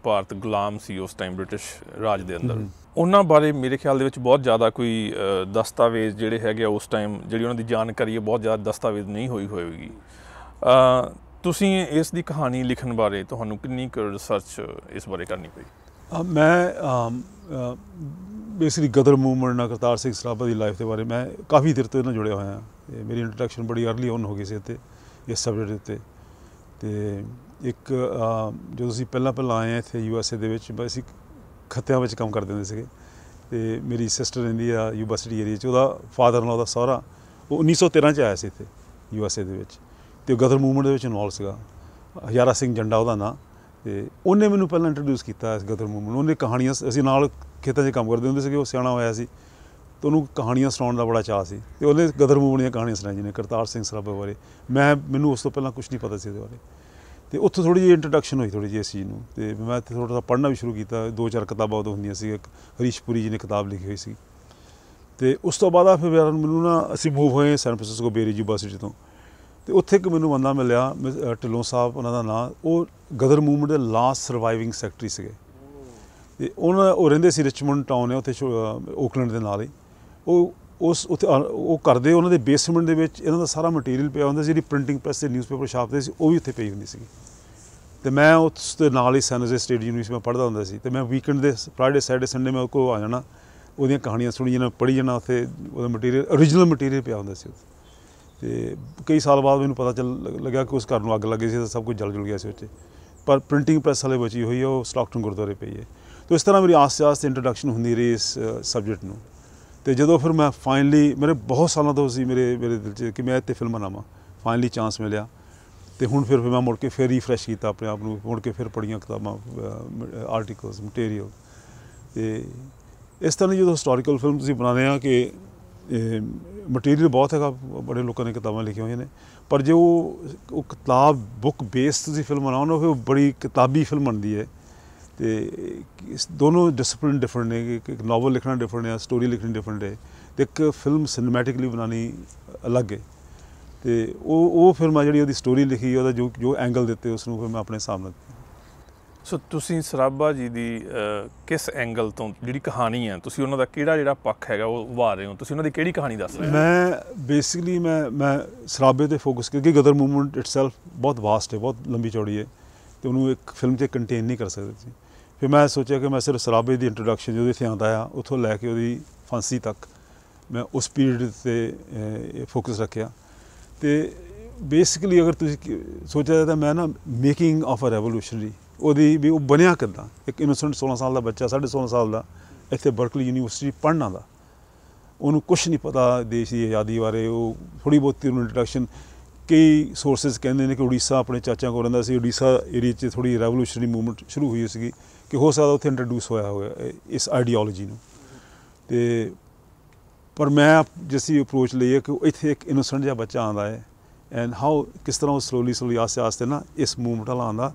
ਭਾਰਤ ਗੁਲਾਮ ਸੀ ਉਸ ਟਾਈਮ ਬ੍ਰਿਟਿਸ਼ ਰਾਜ ਦੇ ਅੰਦਰ ਉਹਨਾਂ ਬਾਰੇ ਮੇਰੇ ਖਿਆਲ ਦੇ ਵਿੱਚ ਬਹੁਤ ਜ਼ਿਆਦਾ ਕੋਈ ਦਸਤਾਵੇਜ਼ ਜਿਹੜੇ ਹੈਗੇ ਉਸ ਟਾਈਮ ਜਿਹੜੀ ਉਹਨਾਂ ਦੀ ਜਾਣਕਾਰੀ ਹੈ ਬਹੁਤ ਜ਼ਿਆਦਾ ਦਸਤਾਵੇਜ਼ ਨਹੀਂ ਹੋਈ ਹੋਵੇਗੀ ਤੁਸੀਂ ਇਸ ਦੀ ਕਹਾਣੀ ਲਿਖਣ ਬਾਰੇ ਤੁਹਾਨੂੰ ਕਿੰਨੀ ਕੁ ਰਿਸਰਚ ਇਸ ਬਾਰੇ ਕਰਨੀ ਪਈ ਮੈਂ ਬੇਸਿਕਲੀ ਗਦਰ ਮੂਵਮੈਂਟ ਨਾਲ ਕਰਤਾਰ ਸਿੰਘ ਸਰਾਭਾ ਦੀ ਲਾਈਫ ਦੇ ਬਾਰੇ ਮੈਂ ਕਾਫੀ ਦਿਰ ਤੋਂ ਇਹਨਾਂ ਜੁੜਿਆ ਹੋਇਆ ਹਾਂ ਮੇਰੀ ਇੰਟਰੋਡਕਸ਼ਨ ਬੜੀ ਅਰਲੀ ਔਨ ਹੋ ਗਈ ਸੀ ਤੇ ਇਸ ਸਬਜੈਕਟ ਉੱਤੇ ਤੇ ਇੱਕ ਜਦੋਂ ਤੁਸੀਂ ਪਹਿਲਾਂ ਪਹਿਲਾਂ ਆਏ ਇੱਥੇ ਯੂ ਐਸ ਏ ਦੇ ਵਿੱਚ ਬਸ ਅਸੀਂ ਖੱਤਿਆਂ ਵਿੱਚ ਕੰਮ ਕਰਦੇ ਹੁੰਦੇ ਸੀਗੇ ਤੇ ਮੇਰੀ ਸਿਸਟਰ ਰਹਿੰਦੀ ਆ ਯੂਨੀਵਰਸਿਟੀ ਏਰੀਆ 'ਚ ਉਹਦਾ ਫਾਦਰ ਨਾਲ ਉਹਦਾ ਸਹੁਰਾ ਉਹ 1913 'ਚ ਆਇਆ ਸੀ ਇੱਥੇ ਯੂ ਐਸ ਏ ਦੇ ਵਿੱਚ ਤੇ ਗਦਰ ਮੂਵਮੈਂਟ ਦੇ ਵਿੱਚ ਇਨਵੋਲ ਸੀਗਾ ਹਜ਼ਾਰਾ ਸਿੰਘ ਜੰਡਾ ਉਹਦਾ ਨਾਂ ਤੇ ਉਹਨੇ ਮੈਨੂੰ ਪਹਿਲਾਂ ਇੰਟਰੋਡਿਊਸ ਕੀਤਾ ਇਸ ਗਦਰ ਮੂਵਮੈਂਟ ਉਹਨੇ ਕਹਾਣੀਆਂ ਅਸੀਂ ਨਾਲ ਖੇਤਾਂ 'ਚ ਕੰਮ ਕਰਦੇ ਹੁੰਦੇ ਸੀਗੇ ਉਹ ਸਿਆਣਾ ਹੋਇਆ ਸੀ ਤੇ ਉਹਨੂੰ ਕਹਾਣੀਆਂ ਸੁਣਾਉਣ ਦਾ ਬੜਾ ਚਾਹ ਸੀ ਤੇ ਉਹਨੇ ਗਦਰ ਮੂਵਮੈਂਟ ਦੀਆਂ ਕਹਾਣੀਆਂ ਸੁਣਾਈਆਂ ਨੇ ਕਰਤਾਰ ਸਿੰਘ ਸਰਾਭਾ ਬਾਰੇ ਮੈਂ ਮੈਨੂੰ ਉਸ ਤੋਂ ਪਹਿਲਾਂ ਕੁਝ ਨਹੀਂ ਪਤਾ ਸੀ ਉਹਦੇ ਬਾਰੇ ਤੇ ਉੱਥੋਂ ਥੋੜੀ ਜਿਹੀ ਇੰਟਰੋਡਕਸ਼ਨ ਹੋਈ ਥੋੜੀ ਜਿਹੀ ਇਸ ਚੀਜ਼ ਨੂੰ ਤੇ ਮੈਂ ਇੱਥੇ ਥੋੜਾ ਜਿਹਾ ਪੜ੍ਹਨਾ ਵੀ ਸ਼ੁਰੂ ਕੀਤਾ ਦੋ ਚਾਰ ਕਿਤਾਬਾਂ ਉਦੋਂ ਹੁੰਦੀਆਂ ਸੀ ਇੱਕ ਹਰੀਸ਼ਪੁਰੀ ਜੀ ਨੇ ਕਿਤਾਬ ਲਿਖੀ ਹੋਈ ਸੀ ਤੇ ਉਸ ਤੋਂ ਬਾਅਦ ਆ ਫਿਰ ਮੈਨੂੰ ਨਾ ਅਸੀਂ ਮੂਵ ਹੋਏ ਸੈਨ ਫ੍ਰਾਂਸਿਸਕੋ ਬੇਰੀ ਯੂਨੀਵਰਸਿਟੀ ਤੋਂ ਤੇ ਉੱਥੇ ਇੱਕ ਮੈਨੂੰ ਬੰਦਾ ਮਿਲਿਆ ਟਿਲੋਂ ਸਾਹਿਬ ਉਹਨਾਂ ਦਾ ਨਾਮ ਉਹ ਗਦਰ ਮੂਵਮੈਂਟ ਦੇ ਲਾਸਟ ਸਰਵਾਈਵਿੰਗ ਸੈਕਟਰੀ ਸੀਗੇ ਤੇ ਉਹਨਾਂ ਉਹ ਰਹਿੰਦੇ ਸੀ ਰਿਚਮੰਡ ਟਾਊਨ ਹੈ ਉੱਥੇ ਓਕਲੈਂਡ ਦੇ ਨਾਲ ਹੀ ਉਹ ਉਸ ਉੱਥੇ ਉਹ ਕਰਦੇ ਉਹਨਾਂ ਦੇ ਬੇਸਮੈਂਟ ਦੇ ਵਿੱਚ ਇਹਨਾਂ ਦਾ ਸਾਰਾ ਮਟੀਰੀਅਲ ਪਿਆ ਹੁੰਦਾ ਸੀ ਜਿਹੜੀ ਪ੍ਰਿੰਟਿੰਗ ਪ੍ਰੈਸ ਤੇ ਨਿਊਜ਼ਪੇਪਰ ਛਾਪਦੇ ਸੀ ਉਹ ਵੀ ਉੱਥੇ ਪਈ ਹੁੰਦੀ ਸੀ ਤੇ ਮੈਂ ਉਸ ਦੇ ਨਾਲ ਹੀ ਸੈਨਜੇ ਸਟੇਟ ਯੂਨੀਵਰਸਿਟੀ ਮੈਂ ਪੜ੍ਹਦਾ ਹੁੰਦਾ ਸੀ ਤੇ ਮੈਂ ਵੀਕਐਂਡ ਦੇ ਫਰਡੇ ਸੈਟਰਡੇ ਸੰਡੇ ਮੈਂ ਉਹ ਕੋ ਆ ਜਾਣਾ ਉਹਦੀਆਂ ਕਹਾਣੀਆਂ ਸੁਣੀ ਜਾਣਾ ਪੜ੍ਹੀ ਜਾਣਾ ਉੱਥੇ ਉਹਦਾ ਮਟੀਰੀਅਲ origignal ਮਟੀਰੀਅਲ ਪਿਆ ਹੁੰਦਾ ਸੀ ਉੱਥੇ ਤੇ ਕਈ ਸਾਲ ਬਾਅਦ ਮੈਨੂੰ ਪਤਾ ਚੱਲ ਲੱਗਾ ਕਿ ਉਸ ਘਰ ਨੂੰ ਅੱਗ ਲੱਗੀ ਸੀ ਤਾਂ ਸਭ ਕੁਝ ਜਲ ਜੁਲ ਗਿਆ ਸੀ ਉੱਥੇ ਪਰ ਪ੍ਰਿੰਟਿੰਗ ਪ੍ਰੈਸ ਵਾਲੇ ਬਚੀ ਹੋਈ ਹੈ ਉਹ ਸਟਾਕਟਨ ਗੁਰਦੁਆਰੇ ਪਈ ਹੈ ਤੇ ਇਸ ਤਰ੍ਹਾਂ ਮੇਰੀ ਆਸ-ਆਸ ਤੇ ਇੰਟਰੋਡਕਸ਼ਨ ਹੁੰਦੀ ਰਹੀ ਇਸ ਸਬਜੈਕਟ ਨੂੰ ਤੇ ਜਦੋਂ ਫਿਰ ਮੈਂ ਫਾਈਨਲੀ ਮੇਰੇ ਬਹੁਤ ਸਾਲਾਂ ਤੋਂ ਸੀ ਮੇਰੇ ਮੇਰੇ ਦਿਲ 'ਚ ਕਿ ਮੈਂ ਇੱਥੇ ਫਿਲਮ ਬਣਾਵਾਂ ਫਾਈਨਲੀ ਚਾਂਸ ਮਿਲਿਆ ਤੇ ਹੁਣ ਫਿਰ ਮੈਂ ਮੁੜ ਕੇ ਫਿਰ ਰੀਫਰੈਸ਼ ਕੀਤਾ ਆਪਣੇ ਆਪ ਨੂੰ ਮੁੜ ਕੇ ਫਿਰ ਪੜੀਆਂ ਕਿਤਾਬਾਂ ਆਰਟੀਕਲਸ ਮਟੀਰੀਅਲ ਤੇ ਇਸ ਤਰ੍ਹਾਂ ਜਦੋਂ ਹਿਸਟੋਰੀਕਲ ਫਿਲਮ ਤੁਸੀਂ ਬਣਾਉਂਦੇ ਆ ਕਿ ਮਟੀਰੀਅਲ ਬਹੁਤ ਹੈਗਾ ਬੜੇ ਲੋਕਾਂ ਨੇ ਕਿਤਾਬਾਂ ਲਿਖੀਆਂ ਹੋਈਆਂ ਨੇ ਪਰ ਜੇ ਉਹ ਉਹ ਕਿਤਾਬ ਬੁੱਕ ਬੇਸਡ ਤੁਸੀਂ ਫਿਲਮ ਬਣਾਉਣਾ ਨਾ ਫਿਰ ਬੜੀ ਕਿਤਾਬੀ ਫਿਲਮ ਬਣਦੀ ਹੈ ਤੇ ਇਸ ਦੋਨੋਂ ਡਿਸਪਲਿਨ ਡਿਫਰੈਂਟ ਨੇ ਕਿ ਇੱਕ ਨੋਵਲ ਲਿਖਣਾ ਡਿਫਰੈਂਟ ਹੈ ਸਟੋਰੀ ਲਿਖਣੀ ਡਿਫਰੈਂਟ ਹੈ ਤੇ ਇੱਕ ਫਿਲਮ ਸਿਨੇਮੈਟਿਕਲੀ ਬਣਾਣੀ ਅਲੱਗ ਹੈ ਤੇ ਉਹ ਉਹ ਫਿਲਮ ਆ ਜਿਹੜੀ ਉਹਦੀ ਸਟੋਰੀ ਲਿਖੀ ਉਹਦਾ ਜੋ ਜੋ ਐਂਗਲ ਦਿੱਤੇ ਉਸ ਨੂੰ ਫਿਰ ਮੈਂ ਆਪਣੇ ਸਾਹਮਣੇ ਸੋ ਤੁਸੀਂ ਸਰਾਬਾ ਜੀ ਦੀ ਕਿਸ ਐਂਗਲ ਤੋਂ ਜਿਹੜੀ ਕਹਾਣੀ ਹੈ ਤੁਸੀਂ ਉਹਨਾਂ ਦਾ ਕਿਹੜਾ ਜਿਹੜਾ ਪੱਖ ਹੈਗਾ ਉਹ ਉਭਾਰ ਰਹੇ ਹੋ ਤੁਸੀਂ ਉਹਨਾਂ ਦੀ ਕਿਹੜੀ ਕਹਾਣੀ ਦੱਸ ਰਹੇ ਹੋ ਮੈਂ ਬੇਸਿਕਲੀ ਮੈਂ ਮੈਂ ਸਰਾਬੇ ਤੇ ਫੋਕਸ ਕਿਉਂਕਿ ਗਦਰ ਮੂਵਮੈਂਟ ਇਟਸੈਲਫ ਬਹੁਤ ਵਾਸਟ ਹੈ ਬਹੁਤ ਲੰਬੀ ਚੌੜੀ ਹੈ ਤੇ ਉਹਨੂੰ ਇੱਕ ਫਿਲਮ 'ਚ ਕੰਟੇਨ ਨਹੀਂ ਕਰ ਸਕਦੇ ਸੀ ਫਿਰ ਮੈਂ ਸੋਚਿਆ ਕਿ ਮੈਂ ਸਿਰਫ ਸਰਾਬੇ ਦੀ ਇੰਟਰੋਡਕਸ਼ਨ ਜਿਹੜੀ ਇੱਥੇ ਆਉਂਦਾ ਆ ਉੱਥੋਂ ਲੈ ਕੇ ਉਹਦੀ ਫਾਂਸੀ ਤੱਕ ਮੈਂ ਉਸ ਪੀਰੀਅਡ ਤੇ ਫੋਕਸ ਰੱਖਿਆ ਤੇ ਬੇਸਿਕਲੀ ਅਗਰ ਤੁਸੀਂ ਸੋਚਿਆ ਤਾਂ ਮੈਂ ਨਾ ਮੇਕਿੰਗ ਆਫ ਅ ਰੈਵੋਲੂਸ਼ਨਰੀ ਉਹਦੀ ਵੀ ਉਹ ਬਣਿਆ ਕਿਦਾਂ ਇੱਕ ਇਨੋਸੈਂਟ 16 ਸਾਲ ਦਾ ਬੱਚਾ 16.5 ਸਾਲ ਦਾ ਇੱਥੇ ਬਰਕਲੀ ਯੂਨੀਵਰਸਿਟੀ ਪੜ੍ਹਨ ਆਉਂਦਾ ਉਹਨੂੰ ਕੁਝ ਨਹੀਂ ਪਤਾ ਦੇਸ਼ ਦੀ ਆਜ਼ਾਦੀ ਬਾਰੇ ਉਹ ਥੋੜੀ ਬਹੁਤੀ ਉਹਨੂੰ ਇੰਟਰੋਡਕਸ਼ਨ ਕਈ ਸੋਰਸਸ ਕਹਿੰਦੇ ਨੇ ਕਿ ਉੜੀਸਾ ਆਪਣੇ ਚਾਚਾ ਕੋਲ ਰਹਿੰਦਾ ਸੀ ਉੜੀਸਾ ਏਰੀਆ 'ਚ ਥੋੜੀ ਰੈਵੋਲੂਸ਼ਨਰੀ ਮੂਵਮੈਂਟ ਸ਼ੁਰੂ ਹੋਈ ਸੀਗੀ ਕਿ ਹੋ ਸਕਦਾ ਉੱਥੇ ਇੰਟਰੋਡਿਊਸ ਹੋਇਆ ਹੋਵੇ ਇਸ ਆਈਡੀਓਲੋਜੀ ਨੂੰ ਤੇ ਪਰ ਮੈਂ ਜਿਸੀ ਅਪਰੋਚ ਲਈ ਹੈ ਕਿ ਇੱਥੇ ਇੱਕ ਇਨੋਸੈਂਟ ਜਿਹਾ ਬੱਚਾ ਆਂਦਾ ਹੈ ਐਂਡ ਹਾਊ ਕਿਸ ਤਰ੍ਹਾਂ ਉਹ ਸਲੋਲੀ ਸਲੋਲੀ ਆਸਤੇ ਆਸਤੇ ਨਾ ਇਸ ਮੂਵਮੈਂਟ ਨਾਲ ਆਂਦਾ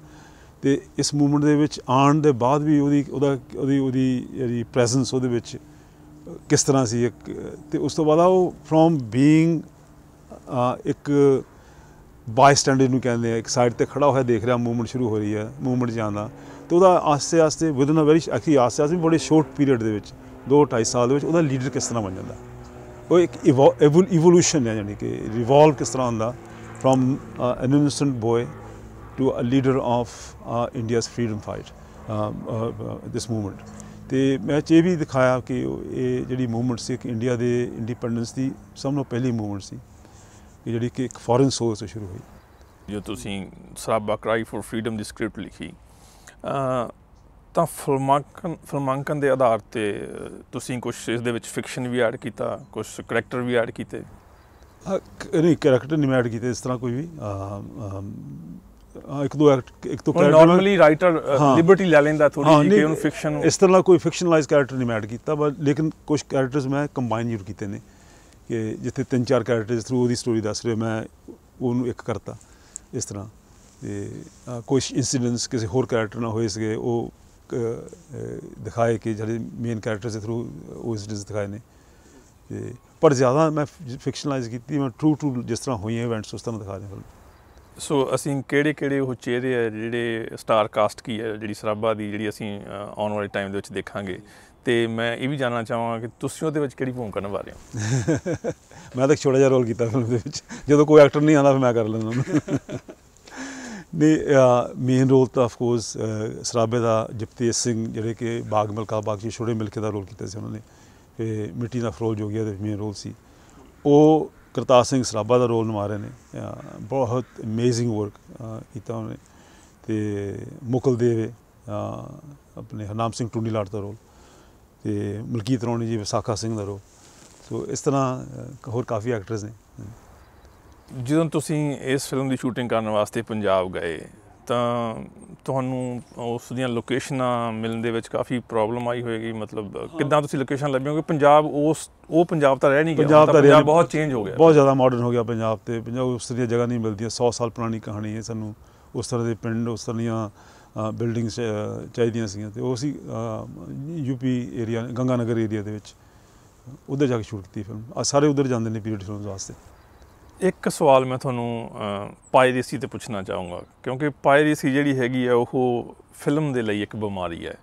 ਤੇ ਇਸ ਮੂਵਮੈਂਟ ਦੇ ਵਿੱਚ ਆਉਣ ਦੇ ਬਾਅਦ ਵੀ ਉਹਦੀ ਉਹਦਾ ਉਹਦੀ ਉਹਦੀ ਜਿਹੜੀ ਪ੍ਰੈਜ਼ੈਂਸ ਉਹਦੇ ਵਿੱਚ ਕਿਸ ਤਰ੍ਹਾਂ ਸੀ ਇੱਕ ਤੇ ਉਸ ਤੋਂ ਬਾਅਦ ਉਹ ਫਰੋਮ ਬੀਇੰਗ ਇੱਕ ਬਾਈਸਟੈਂਡਰ ਨੂੰ ਕਹਿੰਦੇ ਆ ਇੱਕ ਸਾਈਡ ਤੇ ਖੜਾ ਹੋਇਆ ਦੇਖ ਰਿਹਾ ਮੂਵਮੈਂਟ ਸ਼ੁਰੂ ਹੋ ਰਹੀ ਹੈ ਮੂਵਮੈਂਟ ਜਾਂਦਾ ਤੇ ਉਹਦਾ ਆਸਤੇ ਆਸਤੇ ਵਿਦਨ ਅ ਵੈਰੀ ਅਖੀ ਆਸਤੇ ਆਸਤੇ ਬੜੇ ਸ਼ਾਰਟ ਪੀਰੀਅਡ ਦੇ ਵਿੱਚ 2 2.5 ਸਾਲ ਦੇ ਵਿੱਚ ਉਹਦਾ ਲੀਡਰ ਕਿਸ ਤਰ੍ਹਾਂ ਬਣ ਜਾਂਦਾ ਉਹ ਇੱਕ ਇਵੋਲੂਸ਼ਨ ਹੈ ਯਾਨੀ ਕਿ ਰਿਵੋਲਵ ਕਿਸ ਤਰ੍ਹਾਂ ਹੁੰਦਾ from a innocent boy to a leader of uh, India's freedom fight, um, this movement. ਤੇ ਮੈਂ ਇਹ ਵੀ ਦਿਖਾਇਆ ਕਿ ਇਹ ਜਿਹੜੀ ਮੂਵਮੈਂਟ ਸੀ ਕਿ ਇੰਡੀਆ ਦੇ ਇੰਡੀਪੈਂਡੈਂਸ ਦੀ ਸਭ ਤੋਂ ਪਹਿਲੀ ਮੂਵਮੈਂਟ ਸੀ ਕਿ ਜਿਹੜੀ ਕਿ ਇੱਕ ਫੋਰਨ ਸੋਰਸ ਤੋਂ ਸ਼ੁਰੂ ਹੋਈ ਜੋ ਤੁਸੀਂ ਸਰਾਬਾ ਕਰਾਈ ਫॉर ਫਰੀडम ਦੀ ਸਕ੍ਰਿਪਟ ਲਿਖੀ ਤਾਂ ਫਿਲਮਾਂਕਨ ਫਿਲਮਾਂਕਨ ਦੇ ਆਧਾਰ ਤੇ ਤੁਸੀਂ ਕੁਝ ਇਸ ਦੇ ਵਿੱਚ ਫਿਕਸ਼ਨ ਵੀ ਐਡ ਕੀਤਾ ਕੁਝ ਕੈਰੈਕਟਰ ਵੀ ਐਡ ਕੀਤੇ ਨਹੀਂ ਕੈਰੈਕਟਰ ਨਹੀਂ ਐਡ ਕੀਤੇ ਇਸ ਤਰ੍ਹਾਂ ਕੋਈ ਵੀ ਇੱਕ ਦੋ ਇੱਕ ਤੋਂ ਕੈਰੈਕਟਰ ਨਾਰਮਲੀ ਰਾਈਟਰ ਲਿਬਰਟੀ ਲੈ ਲੈਂਦਾ ਥੋੜੀ ਜਿਹੀ ਕਿ ਉਹਨੂੰ ਫਿਕਸ਼ਨ ਇਸ ਤਰ੍ਹਾਂ ਕੋਈ ਫਿਕਸ਼ਨਲਾਈਜ਼ ਕੈਰੈਕਟਰ ਨਹੀਂ ਐਡ ਕੀਤਾ ਬਸ ਲੇਕਿਨ ਕੁਝ ਕੈਰੈਕਟਰਸ ਮੈਂ ਕੰਬਾਈਨ ਜੁਰ ਕੀਤੇ ਨੇ ਕਿ ਜਿੱਥੇ ਤਿੰਨ ਚਾਰ ਕੈਰੈਕਟਰਸ ਥਰੂ ਉਹਦੀ ਸਟੋਰੀ ਦੱਸ ਰਿਹਾ ਮੈਂ ਉਹਨੂੰ ਇੱਕ ਕਰਤਾ ਇਸ ਤਰ੍ਹਾਂ ਤੇ ਕੁਝ ਇਨਸੀਡੈਂਟਸ ਕਿਸੇ ਹੋਰ ਕੈਰੈਕਟਰ ਨਾਲ ਹੋਏ ਸੀਗੇ ਉਹ ਦਿਖਾਏ ਕਿ ਜਿਹੜੇ ਮੇਨ ਕੈਰੈਕਟਰਸ ਦੇ ਥਰੂ ਉਹ ਇਸ ਦਿਖਾਏ ਨੇ ਤੇ ਪਰ ਜ਼ਿਆਦਾ ਮੈਂ ਫਿਕਸ਼ਨਲਾਈਜ਼ ਕੀਤੀ ਮੈਂ ਟਰੂ ਟਰੂ ਜਿਸ ਤਰ੍ਹਾਂ ਹੋਈਆਂ ਇਵੈਂਟਸ ਉਸ ਤਰ੍ਹਾਂ ਦਿਖਾ ਰਿਹਾ ਹਾਂ ਸੋ ਅਸੀਂ ਕਿਹੜੇ ਕਿਹੜੇ ਉਹ ਚਿਹਰੇ ਆ ਜਿਹੜੇ ਸਟਾਰ ਕਾਸਟ ਕੀ ਹੈ ਜਿਹੜੀ ਸਰਾਬਾ ਦੀ ਜਿਹੜੀ ਅਸੀਂ ਆਉਣ ਵਾਲੇ ਟਾਈਮ ਦੇ ਵਿੱਚ ਦੇਖਾਂਗੇ ਤੇ ਮੈਂ ਇਹ ਵੀ ਜਾਣਨਾ ਚਾਹਾਂਗਾ ਕਿ ਤੁਸੀਂ ਉਹਦੇ ਵਿੱਚ ਕਿਹੜੀ ਭੂਮਿਕਾ ਨਿਭਾ ਰਹੇ ਹੋ ਮੈਂ ਤਾਂ ਛੋਟਾ ਜਿਹਾ ਰੋਲ ਕੀਤਾ ਫਿਲਮ ਦੇ ਵਿੱਚ ਜਦੋਂ ਕੋਈ ਐਕਟਰ ਨਹੀਂ ਆਉਂਦਾ ਫਿਰ ਮੈਂ ਕਰ ਲੈਂਦਾ ਨੇ ਮੇਨ ਰੋਲ ਤਾਂ ਆਫ ਕੋਰਸ ਸਰਾਬੇ ਦਾ ਜਪਤੀ ਸਿੰਘ ਜਿਹੜੇ ਕਿ ਬਾਗ ਮਲਕਾ ਬਾਗ ਜੀ ਛੋੜੇ ਕੇ ਦਾ ਰੋਲ ਕੀਤਾ ਸੀ ਉਹਨਾਂ ਨੇ ਤੇ ਮਿੱਟੀ ਦਾ ਫਰੋਜ ਹੋ ਗਿਆ ਦੇ ਮੇਨ ਰੋਲ ਸੀ ਉਹ ਕਰਤਾਰ ਸਿੰਘ ਸਰਾਬਾ ਦਾ ਰੋਲ ਨਿਭਾ ਰਹੇ ਨੇ ਬਹੁਤ ਅਮੇਜ਼ਿੰਗ ਵਰਕ ਕੀਤਾ ਉਹਨੇ ਤੇ ਮੁਕਲ ਦੇਵੇ ਆਪਣੇ ਹਰਨਾਮ ਸਿੰਘ ਟੁੰਡੀ ਲਾਟ ਦਾ ਰੋਲ ਤੇ ਮਲਕੀਤ ਰੋਣੀ ਜੀ ਵਿਸਾਖਾ ਸਿੰਘ ਦਾ ਰੋਲ ਸੋ ਇਸ ਤਰ੍ਹਾਂ ਹੋਰ ਕਾਫੀ ਐਕਟਰਸ ਨੇ ਜਦੋਂ ਤੁਸੀਂ ਇਸ ਫਿਲਮ ਦੀ ਸ਼ੂਟਿੰਗ ਕਰਨ ਵਾਸਤੇ ਪੰਜਾਬ ਗਏ ਤਾਂ ਤੁਹਾਨੂੰ ਉਸ ਦੀਆਂ ਲੋਕੇਸ਼ਨਾਂ ਮਿਲਣ ਦੇ ਵਿੱਚ ਕਾਫੀ ਪ੍ਰੋਬਲਮ ਆਈ ਹੋਏਗੀ ਮਤਲਬ ਕਿੱਦਾਂ ਤੁਸੀਂ ਲੋਕੇਸ਼ਨ ਲੱਭਿਓਗੇ ਪੰਜਾਬ ਉਸ ਉਹ ਪੰਜਾਬ ਤਾਂ ਰਹਿ ਨਹੀਂ ਗਿਆ ਪੰਜਾਬ ਤਾਂ ਬਹੁਤ ਚੇਂਜ ਹੋ ਗਿਆ ਬਹੁਤ ਜ਼ਿਆਦਾ ਮਾਡਰਨ ਹੋ ਗਿਆ ਪੰਜਾਬ ਤੇ ਪੰਜਾਬ ਉਸ ਦੀਆਂ ਜਗ੍ਹਾ ਨਹੀਂ ਮਿਲਦੀਆਂ 100 ਸਾਲ ਪੁਰਾਣੀ ਕਹਾਣੀ ਹੈ ਸਾਨੂੰ ਉਸ ਤਰ੍ਹਾਂ ਦੇ ਪਿੰਡ ਉਸ ਤਰ੍ਹਾਂ ਦੀਆਂ ਬਿਲਡਿੰਗਸ ਚਾਹੀਦੀਆਂ ਸੀਗੀਆਂ ਤੇ ਉਹ ਸੀ UP area Ganga Nagar area ਦੇ ਵਿੱਚ ਉਧਰ ਜਾ ਕੇ ਸ਼ੂਟ ਕੀਤੀ ਫਿਲਮ ਆ ਸਾਰੇ ਉਧਰ ਜਾਂਦੇ ਨੇ ਪੀਰੀਅਡ ਫਿਲਮਸ ਵਾਸਤੇ ਇੱਕ ਸਵਾਲ ਮੈਂ ਤੁਹਾਨੂੰ ਪਾਇਰੇਸੀ ਤੇ ਪੁੱਛਣਾ ਚਾਹੂੰਗਾ ਕਿਉਂਕਿ ਪਾਇਰੇਸੀ ਜਿਹੜੀ ਹੈਗੀ ਆ ਉਹ ਫਿਲਮ ਦੇ ਲਈ ਇੱਕ ਬਿਮਾਰੀ ਹੈ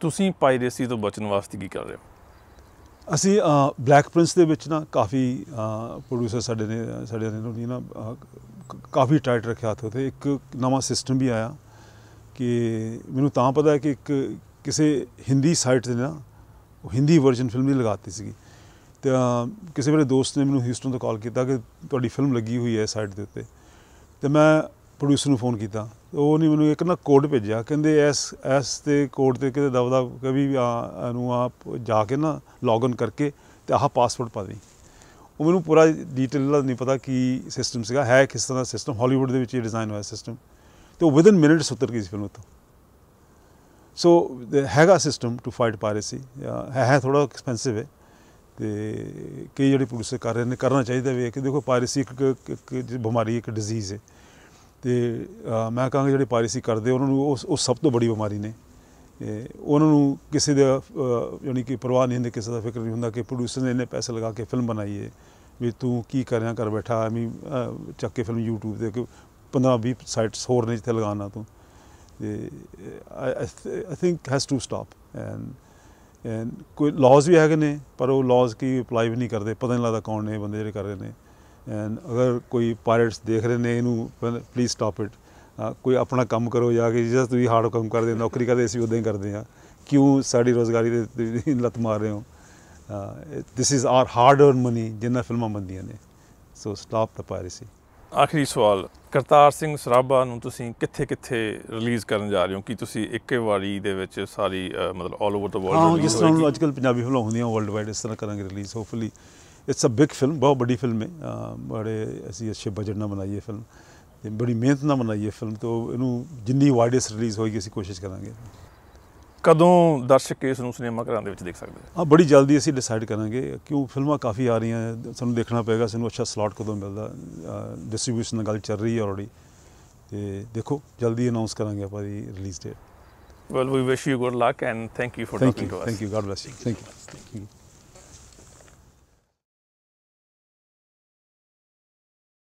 ਤੁਸੀਂ ਪਾਇਰੇਸੀ ਤੋਂ ਬਚਣ ਵਾਸਤੇ ਕੀ ਕਰ ਰਹੇ ਹੋ ਅਸੀਂ ਬਲੈਕ ਪ੍ਰਿੰਸ ਦੇ ਵਿੱਚ ਨਾ ਕਾਫੀ ਪ੍ਰੋਡਿਊਸਰ ਸਾਡੇ ਨੇ ਸਾਡੇ ਨੇ ਵੀ ਨਾ ਕਾਫੀ ਟਾਈਟ ਰੱਖਿਆ ਹੱਥ ਤੇ ਇੱਕ ਨਵਾਂ ਸਿਸਟਮ ਵੀ ਆਇਆ ਕਿ ਮੈਨੂੰ ਤਾਂ ਪਤਾ ਹੈ ਕਿ ਇੱਕ ਕਿਸੇ ਹਿੰਦੀ ਸਾਈਟ ਤੇ ਨਾ ਉਹ ਹਿੰਦੀ ਵਰਜਨ ਫਿਲਮ ਦੀ ਲਗਾਤੀ ਸੀਗੀ ਤੇ ਕਿਸੇ ਮੇਰੇ ਦੋਸਤ ਨੇ ਮੈਨੂੰ ਹਿਊਸਟਨ ਤੋਂ ਕਾਲ ਕੀਤਾ ਕਿ ਤੁਹਾਡੀ ਫਿਲਮ ਲੱਗੀ ਹੋਈ ਹੈ ਸਾਈਟ ਦੇ ਉੱਤੇ ਤੇ ਮੈਂ ਪ੍ਰੋਡਿਊਸਰ ਨੂੰ ਫੋਨ ਕੀਤਾ ਉਹ ਨਹੀਂ ਮੈਨੂੰ ਇੱਕ ਨਾ ਕੋਡ ਭੇਜਿਆ ਕਹਿੰਦੇ ਐਸ ਐਸ ਤੇ ਕੋਡ ਤੇ ਕਿਤੇ ਦਬਦਾ ਕਵੀ ਨੂੰ ਆਪ ਜਾ ਕੇ ਨਾ ਲੌਗਇਨ ਕਰਕੇ ਤੇ ਆਹ ਪਾਸਵਰਡ ਪਾ ਦੇ ਉਹ ਮੈਨੂੰ ਪੂਰਾ ਡੀਟੇਲ ਦਾ ਨਹੀਂ ਪਤਾ ਕੀ ਸਿਸਟਮ ਸੀਗਾ ਹੈ ਕਿਸ ਤਰ੍ਹਾਂ ਦਾ ਸਿਸਟਮ ਹਾਲੀਵੁੱਡ ਦੇ ਵਿੱਚ ਇਹ ਡਿਜ਼ਾਈਨ ਹੋਇਆ ਸਿਸਟਮ ਤੇ ਉਹ ਵਿਦਨ ਮਿੰਟਸ ਉਤਰ ਗਈ ਸੀ ਫਿਲਮ ਉੱਤੋਂ ਸੋ ਹੈਗਾ ਸਿਸਟਮ ਟੂ ਫਾਈਟ ਪਾਇਰੇਸੀ ਹੈ ਥੋੜਾ ਐਕਸਪੈਂਸਿਵ ਹੈ ਤੇ ਕਈ ਜਿਹੜੇ ਪ੍ਰੋਡਿਊਸਰ ਕਰ ਰਹੇ ਨੇ ਕਰਨਾ ਚਾਹੀਦਾ ਵੀ ਕਿ ਦੇਖੋ ਪਾਇਰੇਸੀ ਇੱਕ ਬਿਮਾਰੀ ਇੱਕ ਡਿਜ਼ੀਜ਼ ਹੈ ਤੇ ਮੈਂ ਕਹਾਂਗਾ ਜਿਹੜੇ ਪਾਇਰੇਸੀ ਕਰਦੇ ਉਹਨਾਂ ਨੂੰ ਉਹ ਸਭ ਤੋਂ ਵੱਡੀ ਬਿਮਾਰੀ ਨੇ ਉਹਨਾਂ ਨੂੰ ਕਿਸੇ ਦਾ ਯਾਨੀ ਕਿ ਪਰਵਾਹ ਨਹੀਂ ਹੁੰਦੀ ਕਿਸੇ ਦਾ ਫਿਕਰ ਨਹੀਂ ਹੁੰਦਾ ਕਿ ਪ੍ਰੋਡਿਊਸਰ ਨੇ ਇਹਨੇ ਪੈਸੇ ਲਗਾ ਕੇ ਫਿਲਮ ਬਣਾਈ ਹੈ ਵੀ ਤੂੰ ਕੀ ਕਰਿਆ ਕਰ ਬੈਠਾ ਐਵੇਂ ਚੱਕ ਕੇ ਫਿਲਮ YouTube ਤੇ ਕਿ 15 20 ਸਾਈਟਸ ਹੋਰ ਨੇ ਜਿੱਥੇ ਲਗਾਉਣਾ ਤੂੰ ਤੇ I think has to stop and ਕੋਈ ਲਾਜ਼ ਵੀ ਹੈਗੇ ਨੇ ਪਰ ਉਹ ਲਾਜ਼ ਕੀ ਅਪਲਾਈ ਵੀ ਨਹੀਂ ਕਰਦੇ ਪਤਾ ਨਹੀਂ ਲੱਗਦਾ ਕੌਣ ਨੇ ਬੰਦੇ ਜਿਹੜੇ ਕਰ ਰਹੇ ਨੇ ਐਂਡ ਅਗਰ ਕੋਈ ਪਾਇਰਟਸ ਦੇਖ ਰਹੇ ਨੇ ਇਹਨੂੰ ਪਲੀਜ਼ ਸਟਾਪ ਇਟ ਕੋਈ ਆਪਣਾ ਕੰਮ ਕਰੋ ਜਾ ਕੇ ਜਿਸ ਤੁਸੀਂ ਹਾਰਡ ਕੰਮ ਕਰਦੇ ਹੋ ਨੌਕਰੀ ਕਰਦੇ ਅਸੀਂ ਉਦਾਂ ਹੀ ਕਰਦੇ ਆ ਕਿਉਂ ਸਾਡੀ ਰੋਜ਼ਗਾਰੀ ਦੇ ਲਤ ਮਾਰ ਰਹੇ ਹੋ this is our hard earned money ਜਿੰਨਾ ਫਿਲਮਾਂ ਬੰਦੀਆਂ ਨੇ ਸੋ ਸਟਾਪ ਦ ਪਾਇਰੇਸੀ ਆਖਰੀ ਸਵਾਲ ਕਰਤਾਰ ਸਿੰਘ ਸਰਾਭਾ ਨੂੰ ਤੁਸੀਂ ਕਿੱਥੇ-ਕਿੱਥੇ ਰਿਲੀਜ਼ ਕਰਨ ਜਾ ਰਹੇ ਹੋ ਕੀ ਤੁਸੀਂ ਇੱਕੇ ਵਾਰੀ ਦੇ ਵਿੱਚ ਸਾਰੀ ਮਤਲਬ ਆਲ ਓਵਰ ਦ ਵਰਲਡ ਹਾਂ ਜਿਸ ਤਰ੍ਹਾਂ ਅੱਜਕੱਲ ਪੰਜਾਬੀ ਫਿਲਮਾਂ ਹੁੰਦੀਆਂ ਵਰਲਡ ਵਾਈਡ ਇਸ ਤਰ੍ਹਾਂ ਕਰਾਂਗੇ release hopefully it's a big film ਬਹੁਤ ਵੱਡੀ ਫਿਲਮ ਹੈ ਬੜੇ ਅਸੀਂ ਅੱਛੇ ਬਜਟ ਨਾਲ ਬਣਾਈ ਹੈ ਫਿਲਮ ਤੇ ਬੜੀ ਮਿਹਨਤ ਨਾਲ ਬਣਾਈ ਹੈ ਫਿਲਮ ਤੋਂ ਇਹਨੂੰ ਜਿੰਨੀ ਵਾਈਡੈਸਟ ਰਿਲੀਜ਼ ਹੋਏਗੀ ਅਸੀਂ ਕੋਸ਼ਿਸ਼ ਕਰਾਂਗੇ ਕਦੋਂ ਦਰਸ਼ਕ ਇਸ ਨੂੰ ਸਿਨੇਮਾ ਘਰਾਂ ਦੇ ਵਿੱਚ ਦੇਖ ਸਕਦੇ ਆ ਬੜੀ ਜਲਦੀ ਅਸੀਂ ਡਿਸਾਈਡ ਕਰਾਂਗੇ ਕਿਉਂ ਫਿਲਮਾਂ ਕਾਫੀ ਆ ਰਹੀਆਂ ਸਾਨੂੰ ਦੇਖਣਾ ਪਏਗਾ ਸਾਨੂੰ ਅੱਛਾ ਸਲਾਟ ਕਦੋਂ ਮਿਲਦਾ ਡਿਸਟ੍ਰੀਬਿਊਸ਼ਨ ਨਾਲ ਗੱਲ ਚੱਲ ਰਹੀ ਹੈ ਆਲਰੇਡੀ ਤੇ ਦੇਖੋ ਜਲਦੀ ਅਨਾਉਂਸ ਕਰਾਂਗੇ ਆਪਾਂ ਦੀ release date well we wish you good luck and thank you for talking to us thank you Thank you. Thank you you.